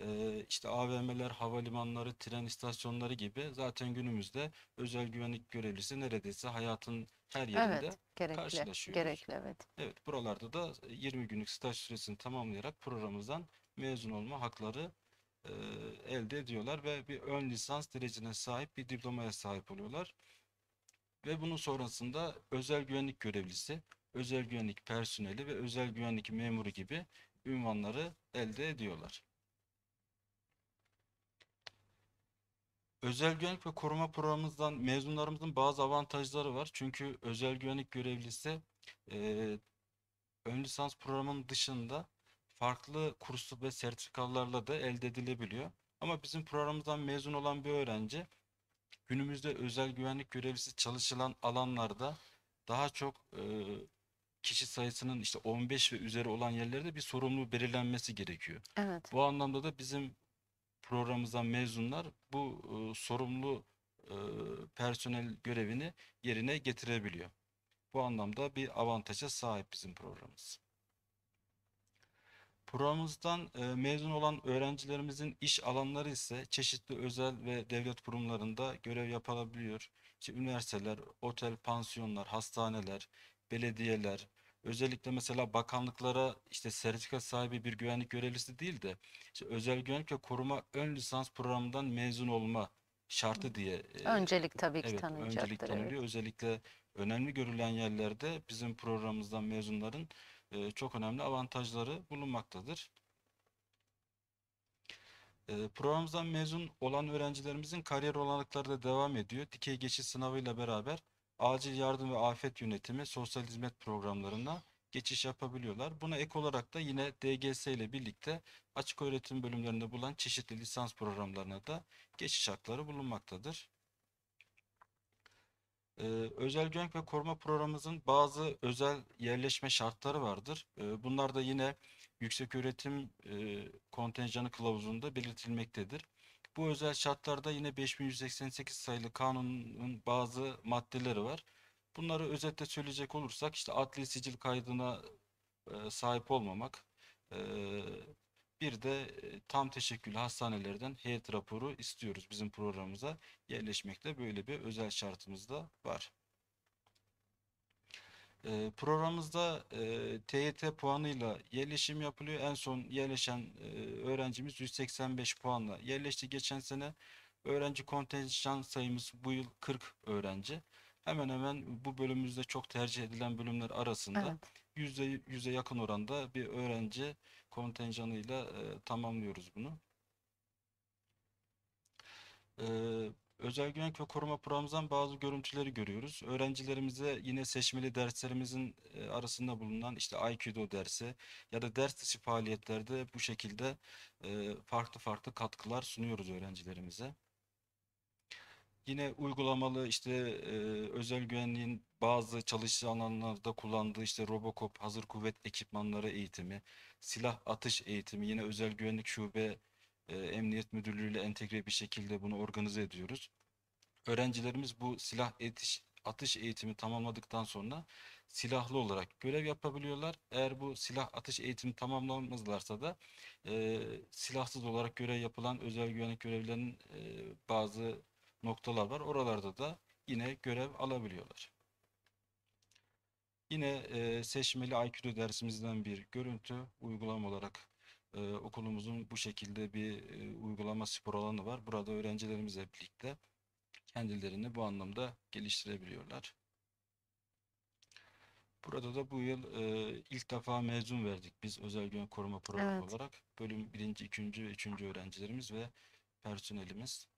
e, işte AVM'ler, havalimanları, tren istasyonları gibi zaten günümüzde özel güvenlik görevlisi neredeyse hayatın her yerinde evet, gerekli, Gerekli, evet. Evet, buralarda da 20 günlük staj süresini tamamlayarak programımızdan mezun olma hakları e, elde ediyorlar ve bir ön lisans derecesine sahip bir diplomaya sahip oluyorlar. Ve bunun sonrasında özel güvenlik görevlisi, özel güvenlik personeli ve özel güvenlik memuru gibi ünvanları elde ediyorlar. Özel güvenlik ve koruma programımızdan mezunlarımızın bazı avantajları var. Çünkü özel güvenlik görevlisi e, ön lisans programının dışında farklı kursu ve sertifikalarla da elde edilebiliyor. Ama bizim programımızdan mezun olan bir öğrenci günümüzde özel güvenlik görevlisi çalışılan alanlarda daha çok e, kişi sayısının işte 15 ve üzeri olan yerlerde bir sorumlu belirlenmesi gerekiyor. Evet. Bu anlamda da bizim programımızdan mezunlar bu e, sorumlu e, personel görevini yerine getirebiliyor. Bu anlamda bir avantaja sahip bizim programımız. Programımızdan e, mezun olan öğrencilerimizin iş alanları ise çeşitli özel ve devlet kurumlarında görev yapabiliyor. İşte üniversiteler, otel, pansiyonlar, hastaneler, belediyeler, özellikle mesela bakanlıklara işte sertifika sahibi bir güvenlik görevlisi değil de işte özel güvenlik ve koruma ön lisans programından mezun olma şartı diye. E, öncelik tabii ki evet, tanınacaktır. Öncelik tanınıyor. Evet. Özellikle önemli görülen yerlerde bizim programımızdan mezunların e, çok önemli avantajları bulunmaktadır. E, programımızdan mezun olan öğrencilerimizin kariyer olanakları da devam ediyor. Dikey geçiş sınavıyla beraber acil yardım ve afet yönetimi sosyal hizmet programlarına geçiş yapabiliyorlar. Buna ek olarak da yine DGS ile birlikte açık öğretim bölümlerinde bulunan çeşitli lisans programlarına da geçiş hakları bulunmaktadır. Ee, özel güvenlik ve koruma programımızın bazı özel yerleşme şartları vardır. Ee, bunlar da yine yüksek Üretim e, kontenjanı kılavuzunda belirtilmektedir. Bu özel şartlarda yine 5188 sayılı kanunun bazı maddeleri var. Bunları özetle söyleyecek olursak işte adli sicil kaydına e, sahip olmamak, e, bir de e, tam teşekküllü hastanelerden heyet raporu istiyoruz bizim programımıza. Yerleşmekte böyle bir özel şartımız da var. E, programımızda TYT e, puanıyla yerleşim yapılıyor. En son yerleşen öğrencimiz 185 puanla yerleşti geçen sene. Öğrenci kontenjan sayımız bu yıl 40 öğrenci. Hemen hemen bu bölümümüzde çok tercih edilen bölümler arasında evet. %100'e yakın oranda bir öğrenci kontenjanıyla e, tamamlıyoruz bunu. E, özel güvenlik ve koruma programımızdan bazı görüntüleri görüyoruz. Öğrencilerimize yine seçmeli derslerimizin e, arasında bulunan işte Aikido dersi ya da ders dışı faaliyetlerde bu şekilde e, farklı farklı katkılar sunuyoruz öğrencilerimize. Yine uygulamalı işte e, özel güvenliğin bazı çalışma alanlarda kullandığı işte Robocop hazır kuvvet ekipmanları eğitimi, silah atış eğitimi yine özel güvenlik şube e, emniyet ile entegre bir şekilde bunu organize ediyoruz. Öğrencilerimiz bu silah etiş, atış eğitimi tamamladıktan sonra silahlı olarak görev yapabiliyorlar. Eğer bu silah atış eğitimi tamamlamazlarsa da e, silahsız olarak görev yapılan özel güvenlik görevlerinin e, bazı noktalar var. Oralarda da yine görev alabiliyorlar. Yine e, seçmeli IQ'lu dersimizden bir görüntü uygulama olarak e, okulumuzun bu şekilde bir e, uygulama spor alanı var. Burada öğrencilerimizle birlikte kendilerini bu anlamda geliştirebiliyorlar. Burada da bu yıl e, ilk defa mezun verdik biz özel gün koruma programı evet. olarak. Bölüm birinci, ikinci ve üçüncü öğrencilerimiz ve personelimiz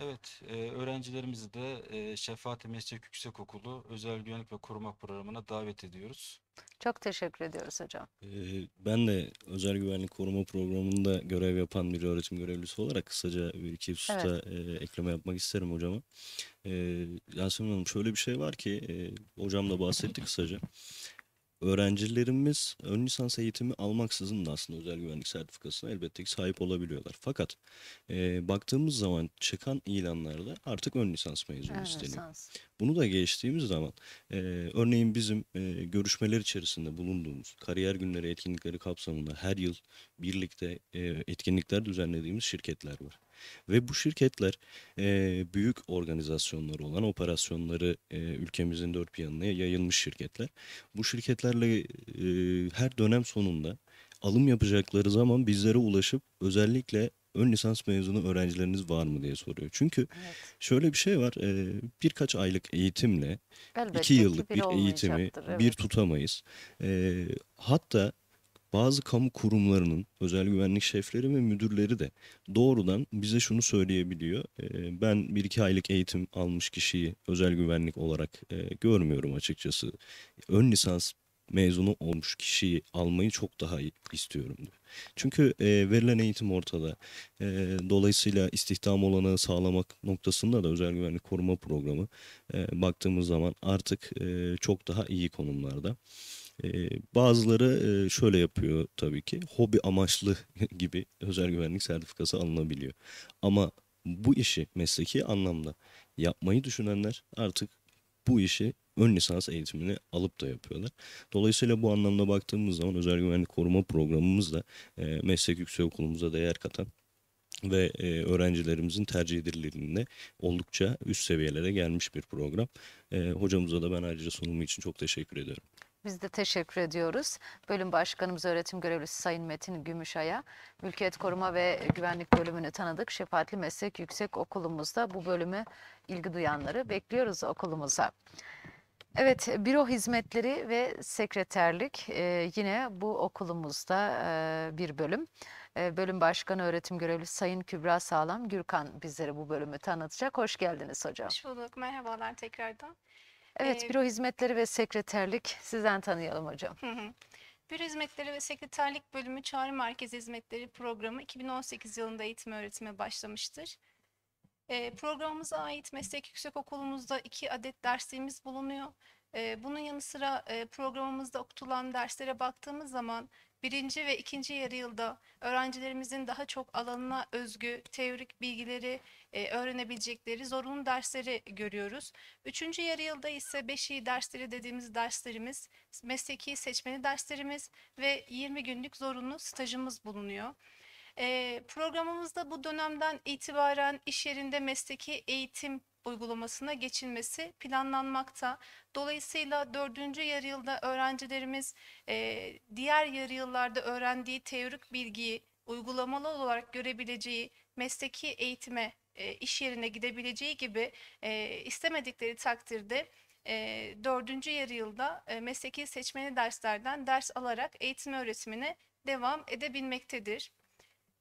Evet, e, öğrencilerimizi de e, Şefaati Meslek Yüksekokulu Özel Güvenlik ve Koruma Programı'na davet ediyoruz. Çok teşekkür ediyoruz hocam. Ee, Ben de özel güvenlik koruma programında görev yapan bir öğretim görevlisi olarak kısaca bir iki hususta e, ekleme yapmak isterim hocama. E, Yasemin Hanım şöyle bir şey var ki e, hocam da bahsetti kısaca öğrencilerimiz ön lisans eğitimi almaksızın da aslında özel güvenlik sertifikasına elbette ki sahip olabiliyorlar. Fakat e, baktığımız zaman çıkan ilanlarda artık ön lisans mezunu isteniyor. Bunu da geçtiğimiz zaman e, örneğin bizim e, görüşmeler içerisinde bulunduğumuz kariyer günleri etkinlikleri kapsamında her yıl birlikte e, etkinlikler düzenlediğimiz şirketler var. Ve bu şirketler e, büyük organizasyonları olan operasyonları e, ülkemizin dört bir yanına yayılmış şirketler. Bu şirketlerle e, her dönem sonunda alım yapacakları zaman bizlere ulaşıp özellikle ön lisans mezunu öğrencileriniz var mı diye soruyor. Çünkü evet. şöyle bir şey var e, birkaç aylık eğitimle Elbette iki yıllık bir eğitimi evet. bir tutamayız. E, hatta bazı kamu kurumlarının özel güvenlik şefleri ve müdürleri de doğrudan bize şunu söyleyebiliyor. ben bir iki aylık eğitim almış kişiyi özel güvenlik olarak görmüyorum açıkçası. Ön lisans mezunu olmuş kişiyi almayı çok daha istiyorum diyor. Çünkü verilen eğitim ortada. dolayısıyla istihdam olanağı sağlamak noktasında da özel güvenlik koruma programı baktığımız zaman artık çok daha iyi konumlarda. Bazıları şöyle yapıyor tabii ki. Hobi amaçlı <laughs> gibi özel güvenlik sertifikası alınabiliyor. Ama bu işi mesleki anlamda yapmayı düşünenler artık bu işi ön lisans eğitimini alıp da yapıyorlar. Dolayısıyla bu anlamda baktığımız zaman özel güvenlik koruma programımız da e, meslek yüksekokulumuza değer katan ve öğrencilerimizin tercih edilirliğinde oldukça üst seviyelere gelmiş bir program. E, hocamıza da ben ayrıca sunumu için çok teşekkür ediyorum. Biz de teşekkür ediyoruz. Bölüm Başkanımız Öğretim Görevlisi Sayın Metin Gümüşay'a Mülkiyet Koruma ve Güvenlik Bölümünü tanıdık. Şefaatli Meslek Yüksek Okulumuzda bu bölümü ilgi duyanları bekliyoruz okulumuza. Evet, büro hizmetleri ve sekreterlik e, yine bu okulumuzda e, bir bölüm. E, bölüm Başkanı Öğretim Görevlisi Sayın Kübra Sağlam Gürkan bizlere bu bölümü tanıtacak. Hoş geldiniz hocam. Hoş bulduk, merhabalar tekrardan. Evet, büro hizmetleri ve sekreterlik sizden tanıyalım hocam. Hı hı. Büro Hizmetleri ve Sekreterlik Bölümü Çağrı Merkezi Hizmetleri Programı 2018 yılında eğitim öğretime başlamıştır. E, programımıza ait meslek yüksekokulumuzda iki adet dersliğimiz bulunuyor bunun yanı sıra programımızda okutulan derslere baktığımız zaman birinci ve ikinci yarı yılda öğrencilerimizin daha çok alanına özgü teorik bilgileri öğrenebilecekleri zorunlu dersleri görüyoruz. Üçüncü yarı yılda ise 5 dersleri dediğimiz derslerimiz, mesleki seçmeli derslerimiz ve 20 günlük zorunlu stajımız bulunuyor. programımızda bu dönemden itibaren iş yerinde mesleki eğitim uygulamasına geçilmesi planlanmakta. Dolayısıyla dördüncü yarıyılda öğrencilerimiz e, diğer yarıyıllarda öğrendiği teorik bilgiyi uygulamalı olarak görebileceği mesleki eğitime, e, iş yerine gidebileceği gibi e, istemedikleri takdirde e, dördüncü yarıyılda e, mesleki seçmeli derslerden ders alarak eğitim öğretimine devam edebilmektedir.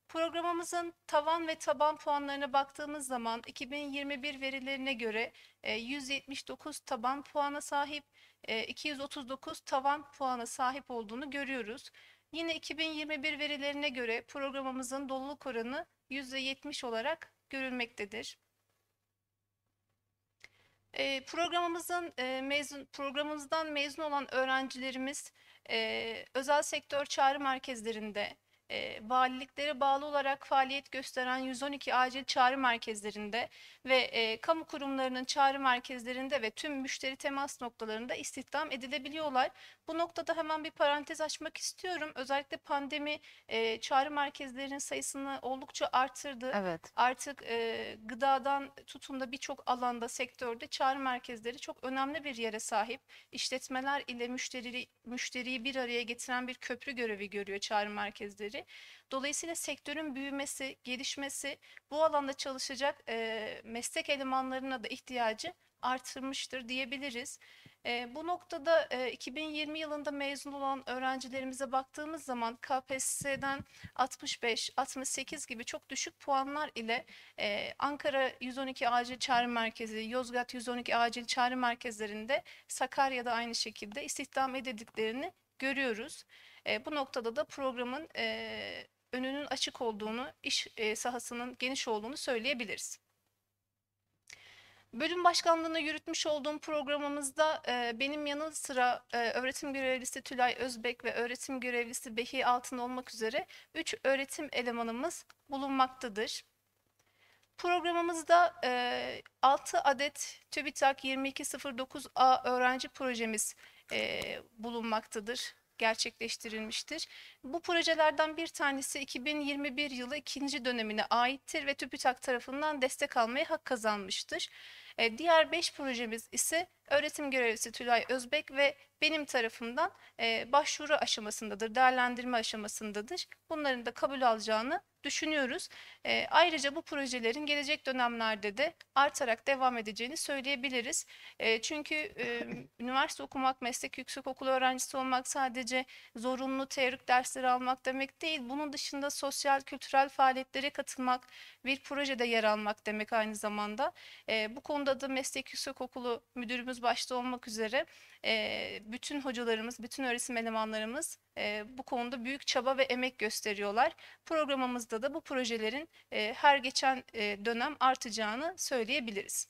Programımızın tavan ve taban puanlarına baktığımız zaman 2021 verilerine göre 179 e, taban puana sahip, 239 e, tavan puana sahip olduğunu görüyoruz. Yine 2021 verilerine göre programımızın doluluk oranı %70 olarak görülmektedir. E, programımızın mezun programımızdan mezun olan öğrencilerimiz özel sektör çağrı merkezlerinde e, valiliklere bağlı olarak faaliyet gösteren 112 acil çağrı merkezlerinde ve e, kamu kurumlarının çağrı merkezlerinde ve tüm müşteri temas noktalarında istihdam edilebiliyorlar. Bu noktada hemen bir parantez açmak istiyorum. Özellikle pandemi e, çağrı merkezlerinin sayısını oldukça arttırdı. Evet. Artık e, gıdadan tutumda birçok alanda, sektörde çağrı merkezleri çok önemli bir yere sahip. İşletmeler ile müşteri, müşteriyi bir araya getiren bir köprü görevi görüyor çağrı merkezleri. Dolayısıyla sektörün büyümesi, gelişmesi, bu alanda çalışacak e, meslek elemanlarına da ihtiyacı artırmıştır diyebiliriz. E, bu noktada e, 2020 yılında mezun olan öğrencilerimize baktığımız zaman KPSS'den 65-68 gibi çok düşük puanlar ile e, Ankara 112 Acil Çağrı Merkezi, Yozgat 112 Acil Çağrı Merkezlerinde Sakarya'da aynı şekilde istihdam edildiklerini görüyoruz. E, bu noktada da programın e, önünün açık olduğunu, iş e, sahasının geniş olduğunu söyleyebiliriz. Bölüm başkanlığını yürütmüş olduğum programımızda e, benim yanı sıra e, öğretim görevlisi Tülay Özbek ve öğretim görevlisi Behi Altın olmak üzere 3 öğretim elemanımız bulunmaktadır. Programımızda e, 6 adet TÜBİTAK 2209A öğrenci projemiz e, bulunmaktadır gerçekleştirilmiştir. Bu projelerden bir tanesi 2021 yılı ikinci dönemine aittir ve TÜBİTAK tarafından destek almaya hak kazanmıştır. E, diğer 5 projemiz ise öğretim görevlisi Tülay Özbek ve benim tarafımdan e, başvuru aşamasındadır, değerlendirme aşamasındadır. Bunların da kabul alacağını düşünüyoruz. E, ayrıca bu projelerin gelecek dönemlerde de artarak devam edeceğini söyleyebiliriz. çünkü <laughs> üniversite okumak, meslek yüksekokulu öğrencisi olmak sadece zorunlu teorik dersleri almak demek değil. Bunun dışında sosyal, kültürel faaliyetlere katılmak, bir projede yer almak demek aynı zamanda. bu konuda Bunda da meslek yüksekokulu müdürümüz başta olmak üzere e, bütün hocalarımız, bütün öğretim elemanlarımız e, bu konuda büyük çaba ve emek gösteriyorlar. Programımızda da bu projelerin e, her geçen e, dönem artacağını söyleyebiliriz.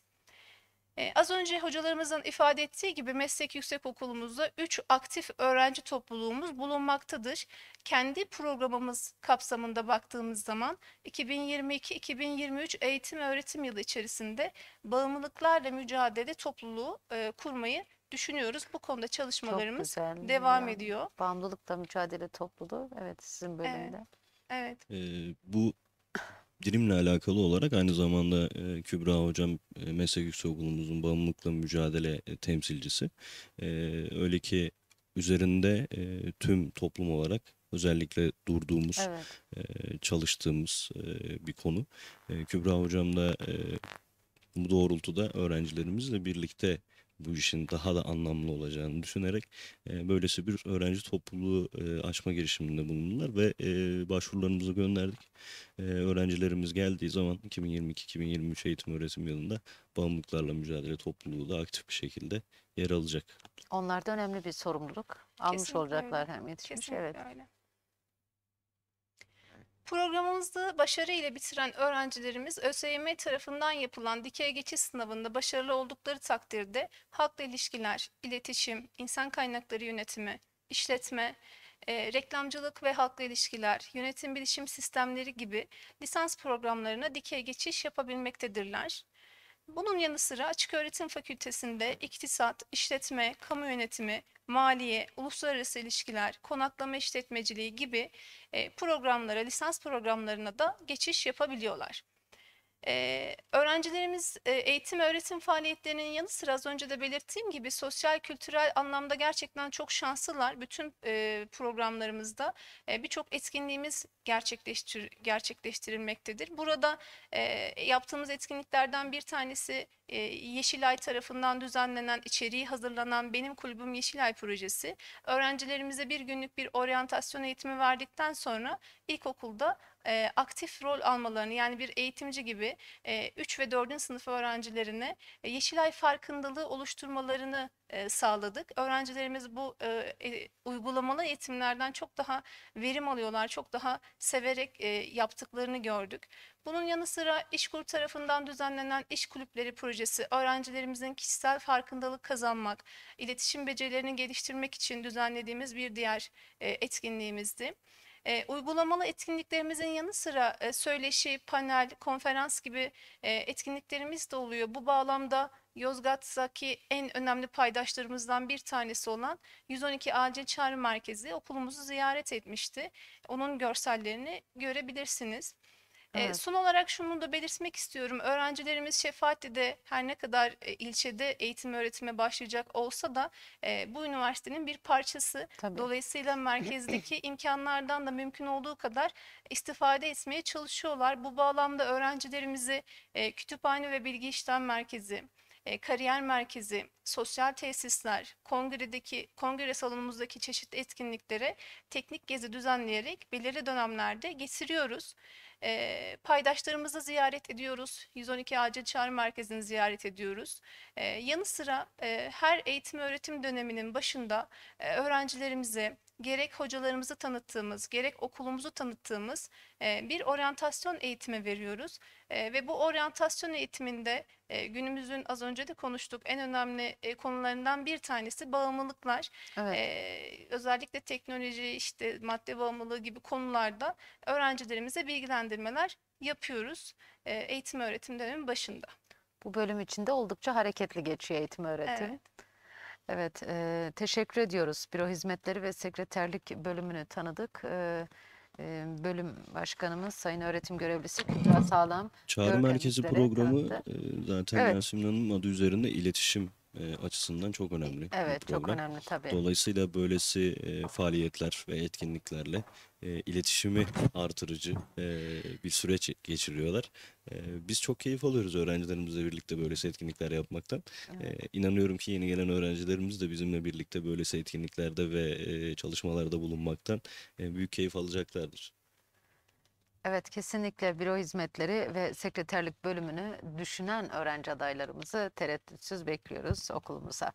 E, az önce hocalarımızın ifade ettiği gibi meslek yüksek okulumuzda 3 aktif öğrenci topluluğumuz bulunmaktadır. Kendi programımız kapsamında baktığımız zaman 2022-2023 eğitim öğretim yılı içerisinde bağımlılıklarla mücadele topluluğu e, kurmayı düşünüyoruz. Bu konuda çalışmalarımız güzel, devam ya. ediyor. Bağımlılıkla mücadele topluluğu evet sizin bölümde. Evet. evet. Ee, bu Dilimle alakalı olarak aynı zamanda e, Kübra Hocam e, meslek yüksek okulumuzun bağımlılıkla mücadele e, temsilcisi. E, öyle ki üzerinde e, tüm toplum olarak özellikle durduğumuz, evet. e, çalıştığımız e, bir konu. E, Kübra Hocam da e, bu doğrultuda öğrencilerimizle birlikte bu işin daha da anlamlı olacağını düşünerek e, böylesi bir öğrenci topluluğu e, açma girişiminde bulundular ve e, başvurularımızı gönderdik. E, öğrencilerimiz geldiği zaman 2022-2023 eğitim öğretim yılında bağımlılıklarla mücadele topluluğu da aktif bir şekilde yer alacak. Onlar da önemli bir sorumluluk almış Kesinlikle olacaklar öyle. hem yetişmiş Kesinlikle evet. Öyle. Programımızı başarıyla bitiren öğrencilerimiz ÖSYM tarafından yapılan dikey geçiş sınavında başarılı oldukları takdirde halkla ilişkiler, iletişim, insan kaynakları yönetimi, işletme, e, reklamcılık ve halkla ilişkiler, yönetim bilişim sistemleri gibi lisans programlarına dikey geçiş yapabilmektedirler. Bunun yanı sıra Açık Öğretim Fakültesi'nde iktisat, işletme, kamu yönetimi, maliye, uluslararası ilişkiler, konaklama işletmeciliği gibi e, programlara, lisans programlarına da geçiş yapabiliyorlar. Ee, öğrencilerimiz e, eğitim öğretim faaliyetlerinin yanı sıra az önce de belirttiğim gibi sosyal kültürel anlamda gerçekten çok şanslılar. Bütün e, programlarımızda e, birçok etkinliğimiz gerçekleştir gerçekleştirilmektedir. Burada e, yaptığımız etkinliklerden bir tanesi e, Yeşilay tarafından düzenlenen içeriği hazırlanan Benim Kulübüm Yeşilay projesi. Öğrencilerimize bir günlük bir oryantasyon eğitimi verdikten sonra ilkokulda e, aktif rol almalarını yani bir eğitimci gibi e, 3 ve 4. sınıf öğrencilerine e, Yeşilay farkındalığı oluşturmalarını e, sağladık. Öğrencilerimiz bu e, e, uygulamalı eğitimlerden çok daha verim alıyorlar, çok daha severek e, yaptıklarını gördük. Bunun yanı sıra İşkur tarafından düzenlenen iş kulüpleri projesi, öğrencilerimizin kişisel farkındalık kazanmak, iletişim becerilerini geliştirmek için düzenlediğimiz bir diğer e, etkinliğimizdi. E, uygulamalı etkinliklerimizin yanı sıra e, söyleşi, panel, konferans gibi e, etkinliklerimiz de oluyor. Bu bağlamda Yozgat'taki en önemli paydaşlarımızdan bir tanesi olan 112 Acil Çağrı Merkezi okulumuzu ziyaret etmişti. Onun görsellerini görebilirsiniz. Evet. son olarak şunu da belirtmek istiyorum. Öğrencilerimiz Şefaatli'de her ne kadar ilçede eğitim öğretime başlayacak olsa da bu üniversitenin bir parçası. Tabii. Dolayısıyla merkezdeki <clears throat> imkanlardan da mümkün olduğu kadar istifade etmeye çalışıyorlar. Bu bağlamda öğrencilerimizi kütüphane ve bilgi işlem merkezi, kariyer merkezi, sosyal tesisler, kongredeki kongre salonumuzdaki çeşitli etkinliklere teknik gezi düzenleyerek belirli dönemlerde getiriyoruz. E, paydaşlarımızı ziyaret ediyoruz. 112 Acil Çağrı Merkezi'ni ziyaret ediyoruz. E, yanı sıra e, her eğitim öğretim döneminin başında e, öğrencilerimize gerek hocalarımızı tanıttığımız, gerek okulumuzu tanıttığımız e, bir oryantasyon eğitimi veriyoruz. E, ve bu oryantasyon eğitiminde e, günümüzün az önce de konuştuk en önemli konularından bir tanesi bağımlılıklar. Evet. Özellikle teknoloji, işte madde bağımlılığı gibi konularda öğrencilerimize bilgilendirmeler yapıyoruz eğitim öğretim dönemin başında. Bu bölüm içinde oldukça hareketli geçiyor eğitim öğretimi. Evet. Evet, e, teşekkür ediyoruz. Büro Hizmetleri ve Sekreterlik bölümünü tanıdık. E, e, bölüm başkanımız Sayın Öğretim Görevlisi Kübra Sağlam. Çağrı Merkezi programı e, zaten evet. Yasemin Hanım adı üzerinde iletişim e, açısından çok önemli Evet, çok önemli tabii. Dolayısıyla böylesi e, faaliyetler ve etkinliklerle e, iletişimi artırıcı e, bir süreç geçiriyorlar. E, biz çok keyif alıyoruz öğrencilerimizle birlikte böylesi etkinlikler yapmaktan. E, inanıyorum ki yeni gelen öğrencilerimiz de bizimle birlikte böylesi etkinliklerde ve e, çalışmalarda bulunmaktan e, büyük keyif alacaklardır. Evet kesinlikle büro hizmetleri ve sekreterlik bölümünü düşünen öğrenci adaylarımızı tereddütsüz bekliyoruz okulumuza.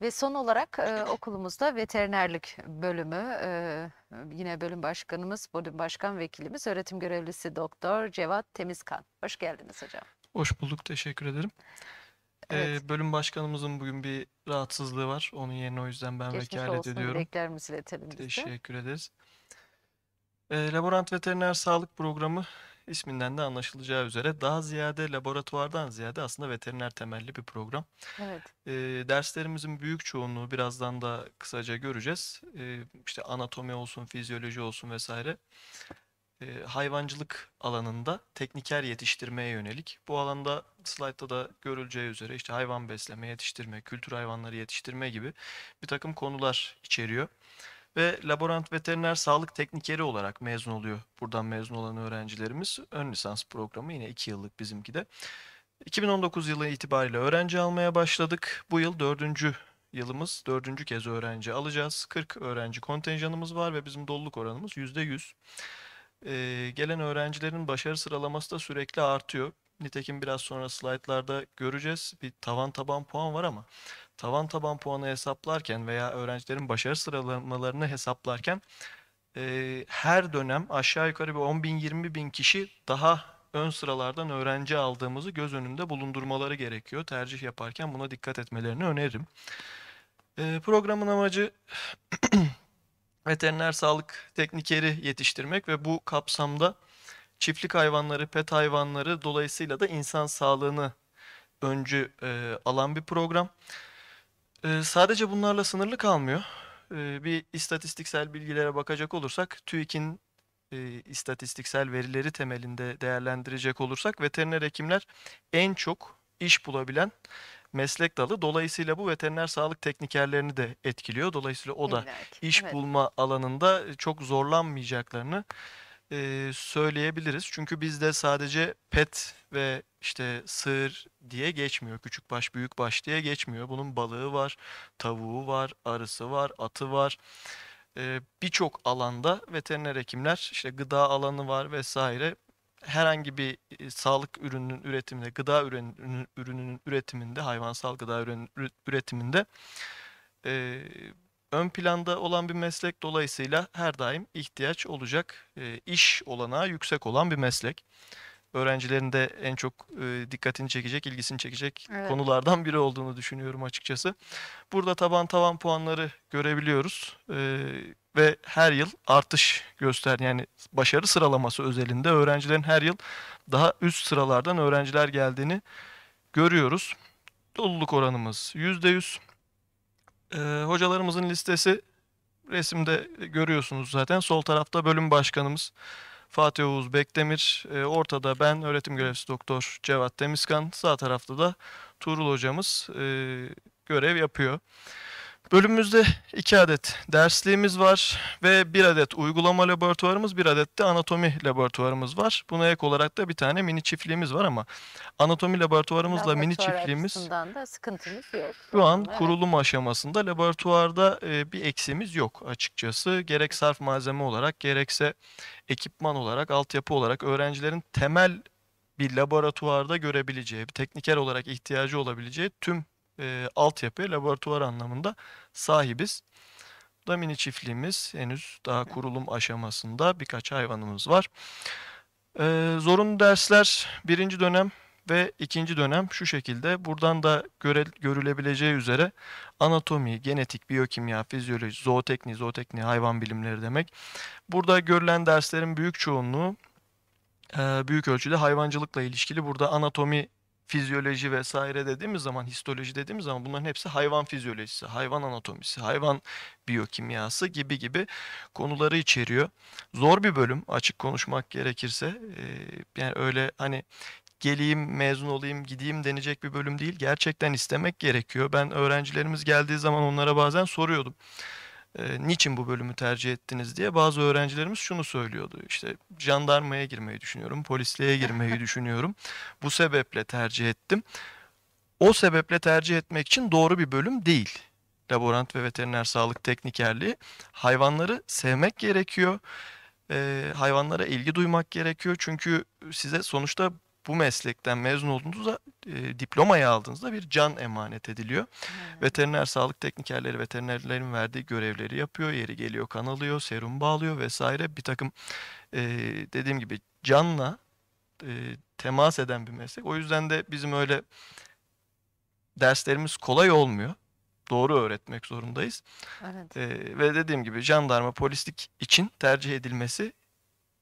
Ve son olarak e, okulumuzda veterinerlik bölümü e, yine bölüm başkanımız, bölüm başkan vekilimiz, öğretim görevlisi doktor Cevat Temizkan. Hoş geldiniz hocam. Hoş bulduk, teşekkür ederim. E, evet. Ee, bölüm başkanımızın bugün bir rahatsızlığı var. Onun yerine o yüzden ben Geçmiş vekalet ediyorum. Geçmiş olsun, dileklerimizi iletelim Teşekkür ederiz. E, laborant veteriner sağlık programı isminden de anlaşılacağı üzere daha ziyade laboratuvardan ziyade aslında veteriner temelli bir program. Evet. E, derslerimizin büyük çoğunluğu birazdan da kısaca göreceğiz. E, işte anatomi olsun, fizyoloji olsun vesaire. E, hayvancılık alanında tekniker yetiştirmeye yönelik. Bu alanda slaytta da görüleceği üzere işte hayvan besleme, yetiştirme, kültür hayvanları yetiştirme gibi bir takım konular içeriyor ve laborant veteriner sağlık teknikeri olarak mezun oluyor. Buradan mezun olan öğrencilerimiz ön lisans programı yine 2 yıllık bizimki de. 2019 yılı itibariyle öğrenci almaya başladık. Bu yıl dördüncü yılımız dördüncü kez öğrenci alacağız. 40 öğrenci kontenjanımız var ve bizim doluluk oranımız %100. Ee, gelen öğrencilerin başarı sıralaması da sürekli artıyor. Nitekim biraz sonra slaytlarda göreceğiz. Bir tavan taban puan var ama tavan taban puanı hesaplarken veya öğrencilerin başarı sıralamalarını hesaplarken e, her dönem aşağı yukarı bir 10 bin 20 bin kişi daha ön sıralardan öğrenci aldığımızı göz önünde bulundurmaları gerekiyor. Tercih yaparken buna dikkat etmelerini öneririm. E, programın amacı <clears throat> veteriner sağlık teknikeri yetiştirmek ve bu kapsamda çiftlik hayvanları, pet hayvanları dolayısıyla da insan sağlığını öncü e, alan bir program. Ee, sadece bunlarla sınırlı kalmıyor. Ee, bir istatistiksel bilgilere bakacak olursak TÜİK'in e, istatistiksel verileri temelinde değerlendirecek olursak veteriner hekimler en çok iş bulabilen meslek dalı. Dolayısıyla bu veteriner sağlık teknikerlerini de etkiliyor. Dolayısıyla o da İllaki. iş evet. bulma alanında çok zorlanmayacaklarını e, söyleyebiliriz. Çünkü bizde sadece pet ve işte sığır diye geçmiyor. Küçük baş, büyük baş diye geçmiyor. Bunun balığı var, tavuğu var, arısı var, atı var. E, Birçok alanda veteriner hekimler işte gıda alanı var vesaire herhangi bir sağlık ürününün üretiminde, gıda ürününün, ürününün üretiminde, hayvansal gıda ürününün üretiminde e, ön planda olan bir meslek dolayısıyla her daim ihtiyaç olacak e, iş olanağı yüksek olan bir meslek. Öğrencilerin de en çok e, dikkatini çekecek, ilgisini çekecek evet. konulardan biri olduğunu düşünüyorum açıkçası. Burada taban taban puanları görebiliyoruz e, ve her yıl artış göster yani başarı sıralaması özelinde öğrencilerin her yıl daha üst sıralardan öğrenciler geldiğini görüyoruz. Doluluk oranımız yüzde yüz. E, hocalarımızın listesi resimde görüyorsunuz zaten. Sol tarafta bölüm başkanımız Fatih Oğuz Bekdemir. E, ortada ben öğretim görevlisi doktor Cevat Demiskan Sağ tarafta da Tuğrul hocamız e, görev yapıyor. Bölümümüzde iki adet dersliğimiz var ve bir adet uygulama laboratuvarımız, bir adet de anatomi laboratuvarımız var. Buna ek olarak da bir tane mini çiftliğimiz var ama anatomi laboratuvarımızla Laboratuvar mini çiftliğimiz da sıkıntımız yok. Şu an evet. kurulum aşamasında laboratuvarda e, bir eksiğimiz yok açıkçası. Gerek sarf malzeme olarak gerekse ekipman olarak, altyapı olarak öğrencilerin temel bir laboratuvarda görebileceği, bir tekniker olarak ihtiyacı olabileceği tüm e, altyapı, laboratuvar anlamında sahibiz. Bu da mini çiftliğimiz henüz daha kurulum aşamasında birkaç hayvanımız var. E, zorunlu dersler birinci dönem ve ikinci dönem şu şekilde. Buradan da göre, görülebileceği üzere anatomi, genetik, biyokimya, fizyoloji, zootekni, zootekni hayvan bilimleri demek. Burada görülen derslerin büyük çoğunluğu e, büyük ölçüde hayvancılıkla ilişkili. Burada anatomi fizyoloji vesaire dediğimiz zaman, histoloji dediğimiz zaman bunların hepsi hayvan fizyolojisi, hayvan anatomisi, hayvan biyokimyası gibi gibi konuları içeriyor. Zor bir bölüm açık konuşmak gerekirse. Ee, yani öyle hani geleyim, mezun olayım, gideyim denecek bir bölüm değil. Gerçekten istemek gerekiyor. Ben öğrencilerimiz geldiği zaman onlara bazen soruyordum e, niçin bu bölümü tercih ettiniz diye bazı öğrencilerimiz şunu söylüyordu. İşte jandarmaya girmeyi düşünüyorum, polisliğe girmeyi <laughs> düşünüyorum. Bu sebeple tercih ettim. O sebeple tercih etmek için doğru bir bölüm değil. Laborant ve veteriner sağlık teknikerliği hayvanları sevmek gerekiyor. E, hayvanlara ilgi duymak gerekiyor. Çünkü size sonuçta bu meslekten mezun olduğunuzda e, diplomayı aldığınızda bir can emanet ediliyor. Evet. Veteriner sağlık teknikerleri veterinerlerin verdiği görevleri yapıyor. Yeri geliyor kan alıyor, serum bağlıyor vesaire. Bir takım e, dediğim gibi canla e, temas eden bir meslek. O yüzden de bizim öyle derslerimiz kolay olmuyor. Doğru öğretmek zorundayız. Evet. Ee, ve dediğim gibi jandarma polislik için tercih edilmesi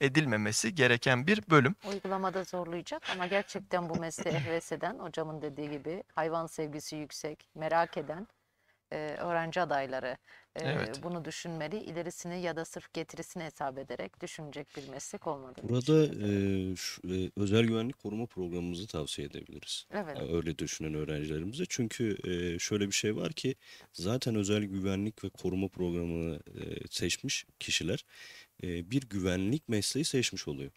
edilmemesi gereken bir bölüm. Uygulamada zorlayacak ama gerçekten bu mesleğe heves eden, hocamın dediği gibi hayvan sevgisi yüksek, merak eden e, öğrenci adayları e, evet. bunu düşünmeli. İlerisini ya da sırf getirisini hesap ederek düşünecek bir meslek olmadı. Burada e, şu, e, özel güvenlik koruma programımızı tavsiye edebiliriz. Evet. Yani e, öyle düşünen öğrencilerimize. Çünkü e, şöyle bir şey var ki zaten özel güvenlik ve koruma programını e, seçmiş kişiler e, bir güvenlik mesleği seçmiş oluyor.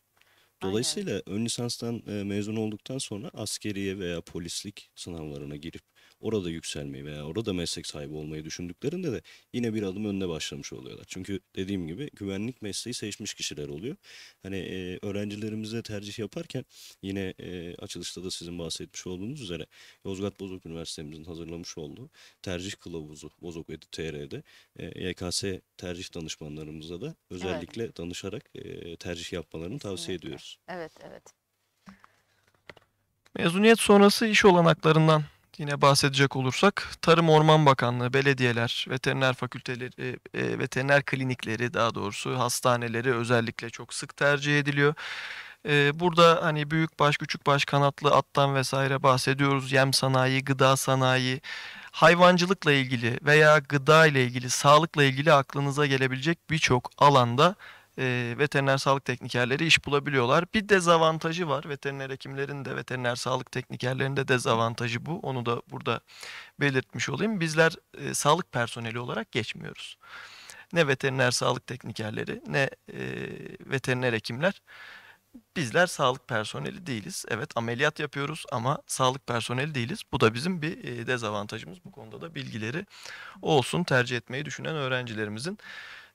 Dolayısıyla ön lisanstan e, mezun olduktan sonra askeriye veya polislik sınavlarına girip orada yükselmeyi veya orada meslek sahibi olmayı düşündüklerinde de yine bir adım önde başlamış oluyorlar. Çünkü dediğim gibi güvenlik mesleği seçmiş kişiler oluyor. Hani e, öğrencilerimize tercih yaparken yine e, açılışta da sizin bahsetmiş olduğunuz üzere Yozgat Bozok Üniversitemizin hazırlamış olduğu tercih kılavuzu Bozok Edu.tr'de e, YKS tercih danışmanlarımıza da özellikle evet. danışarak e, tercih yapmalarını Kesinlikle. tavsiye ediyoruz. Evet, evet. Mezuniyet sonrası iş olanaklarından yine bahsedecek olursak Tarım Orman Bakanlığı, belediyeler, veteriner fakülteleri, e, e, veteriner klinikleri daha doğrusu hastaneleri özellikle çok sık tercih ediliyor. E, burada hani büyük baş, küçük baş, kanatlı attan vesaire bahsediyoruz. Yem sanayi, gıda sanayi, hayvancılıkla ilgili veya gıda ile ilgili, sağlıkla ilgili aklınıza gelebilecek birçok alanda e, veteriner sağlık teknikerleri iş bulabiliyorlar. Bir dezavantajı var. Veteriner hekimlerin de veteriner sağlık teknikerlerinin dezavantajı bu. Onu da burada belirtmiş olayım. Bizler e, sağlık personeli olarak geçmiyoruz. Ne veteriner sağlık teknikerleri ne e, veteriner hekimler. Bizler sağlık personeli değiliz. Evet ameliyat yapıyoruz ama sağlık personeli değiliz. Bu da bizim bir e, dezavantajımız. Bu konuda da bilgileri olsun tercih etmeyi düşünen öğrencilerimizin.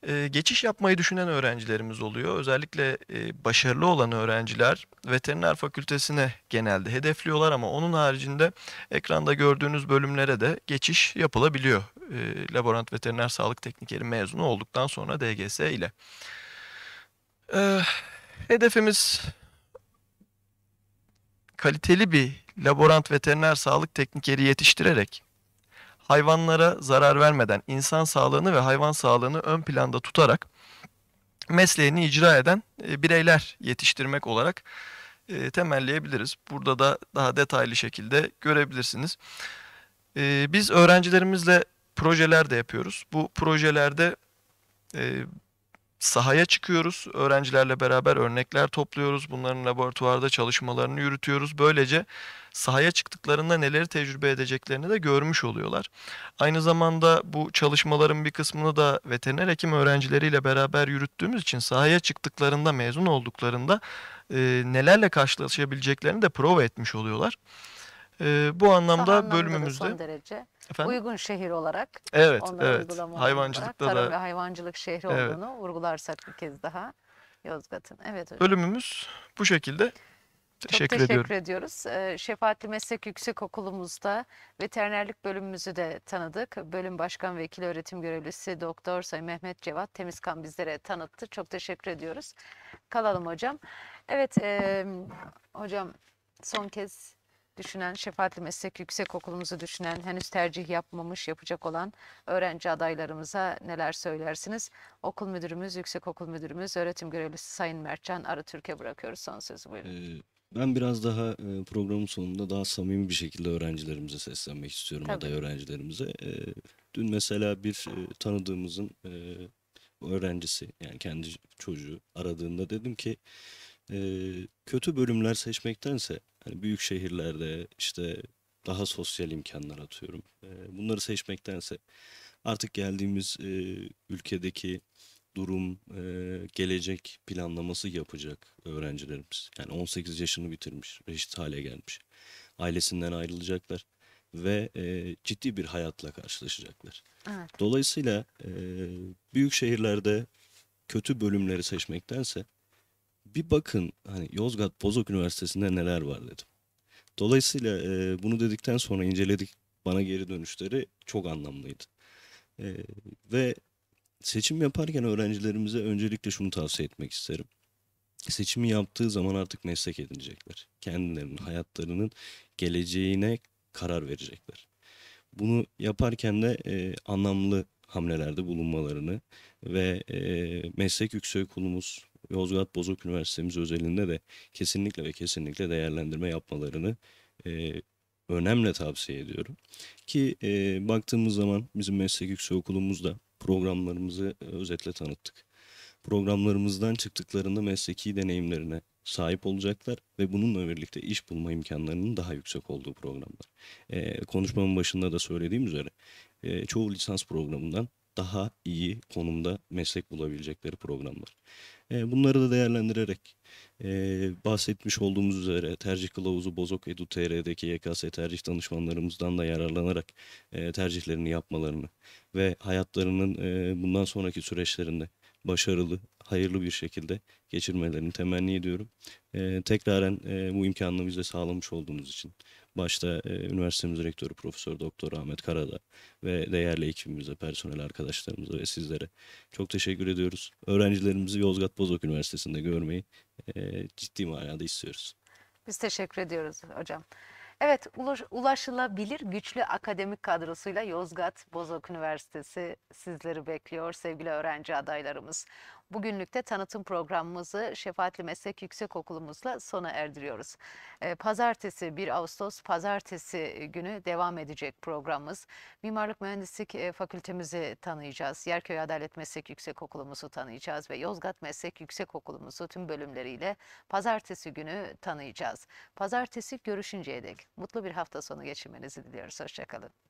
Ee, geçiş yapmayı düşünen öğrencilerimiz oluyor. Özellikle e, başarılı olan öğrenciler veteriner fakültesine genelde hedefliyorlar ama onun haricinde ekranda gördüğünüz bölümlere de geçiş yapılabiliyor. Ee, laborant veteriner sağlık teknikeri mezunu olduktan sonra DGS ile. Ee, hedefimiz kaliteli bir laborant veteriner sağlık teknikeri yetiştirerek hayvanlara zarar vermeden insan sağlığını ve hayvan sağlığını ön planda tutarak mesleğini icra eden e, bireyler yetiştirmek olarak e, temelleyebiliriz. Burada da daha detaylı şekilde görebilirsiniz. E, biz öğrencilerimizle projeler de yapıyoruz. Bu projelerde e, sahaya çıkıyoruz. Öğrencilerle beraber örnekler topluyoruz. Bunların laboratuvarda çalışmalarını yürütüyoruz. Böylece sahaya çıktıklarında neleri tecrübe edeceklerini de görmüş oluyorlar. Aynı zamanda bu çalışmaların bir kısmını da veteriner hekim öğrencileriyle beraber yürüttüğümüz için sahaya çıktıklarında mezun olduklarında e, nelerle karşılaşabileceklerini de prova etmiş oluyorlar. E, bu anlamda, anlamda bölümümüzde... son derece Efendim? uygun şehir olarak evet, onları evet. hayvancılıkta olarak, tarım ve hayvancılık şehri evet. olduğunu vurgularsak bir kez daha Yozgat'ın. Evet hocam. Bölümümüz bu şekilde. Teşekkür, Çok teşekkür ediyorum. ediyoruz. Ee, Şefaatli Meslek Yüksek Okulumuzda veterinerlik bölümümüzü de tanıdık. Bölüm Başkan Vekili Öğretim Görevlisi Doktor Sayın Mehmet Cevat Temizkan bizlere tanıttı. Çok teşekkür ediyoruz. Kalalım hocam. Evet e, hocam son kez düşünen, Şefaatli Meslek Yüksek Okulumuzu düşünen, henüz tercih yapmamış, yapacak olan öğrenci adaylarımıza neler söylersiniz? Okul müdürümüz, yüksek okul müdürümüz, öğretim görevlisi Sayın Mertcan Arıtürk'e bırakıyoruz son sözü buyurun. Ee, ben biraz daha e, programın sonunda daha samimi bir şekilde öğrencilerimize seslenmek istiyorum, Tabii. aday öğrencilerimize. Ee, dün mesela bir e, tanıdığımızın e, öğrencisi, yani kendi çocuğu aradığında dedim ki, e, kötü bölümler seçmektense yani büyük şehirlerde işte daha sosyal imkanlar atıyorum. E, bunları seçmektense artık geldiğimiz e, ülkedeki durum, e, gelecek planlaması yapacak öğrencilerimiz. Yani 18 yaşını bitirmiş, reşit hale gelmiş. Ailesinden ayrılacaklar ve e, ciddi bir hayatla karşılaşacaklar. Dolayısıyla büyük şehirlerde kötü bölümleri seçmektense bir bakın hani Yozgat Bozok Üniversitesi'nde neler var dedim. Dolayısıyla e, bunu dedikten sonra inceledik bana geri dönüşleri çok anlamlıydı. E, ve seçim yaparken öğrencilerimize öncelikle şunu tavsiye etmek isterim. Seçimi yaptığı zaman artık meslek edinecekler. Kendilerinin, hayatlarının geleceğine karar verecekler. Bunu yaparken de e, anlamlı hamlelerde bulunmalarını ve e, meslek yüksek okulumuz Yozgat Bozok Üniversitemiz özelinde de kesinlikle ve kesinlikle değerlendirme yapmalarını e, önemle tavsiye ediyorum. Ki e, baktığımız zaman bizim meslek yüksek okulumuzda programlarımızı e, özetle tanıttık. Programlarımızdan çıktıklarında mesleki deneyimlerine sahip olacaklar ve bununla birlikte iş bulma imkanlarının daha yüksek olduğu programlar. E, konuşmamın başında da söylediğim üzere e, çoğu lisans programından daha iyi konumda meslek bulabilecekleri programlar. Bunları da değerlendirerek bahsetmiş olduğumuz üzere tercih kılavuzu Bozok Edu.tr'deki YKS tercih danışmanlarımızdan da yararlanarak tercihlerini yapmalarını ve hayatlarının bundan sonraki süreçlerinde başarılı, hayırlı bir şekilde geçirmelerini temenni ediyorum. Tekraren bu imkanını bize sağlamış olduğunuz için Başta e, üniversitemiz rektörü Profesör Doktor Ahmet Karada ve değerli ekibimize, personel arkadaşlarımıza ve sizlere çok teşekkür ediyoruz. Öğrencilerimizi Yozgat Bozok Üniversitesi'nde görmeyi e, ciddi manada istiyoruz. Biz teşekkür ediyoruz hocam. Evet, ulaşılabilir güçlü akademik kadrosuyla Yozgat Bozok Üniversitesi sizleri bekliyor sevgili öğrenci adaylarımız. Bugünlük de tanıtım programımızı Şefaatli Meslek Yüksekokulumuzla sona erdiriyoruz. Ee, pazartesi 1 Ağustos Pazartesi e, günü devam edecek programımız. Mimarlık Mühendislik e, Fakültemizi tanıyacağız. Yerköy Adalet Meslek Yüksekokulumuzu tanıyacağız ve Yozgat Meslek Yüksekokulumuzu tüm bölümleriyle Pazartesi günü tanıyacağız. Pazartesi görüşünceye dek mutlu bir hafta sonu geçirmenizi diliyoruz. Hoşçakalın.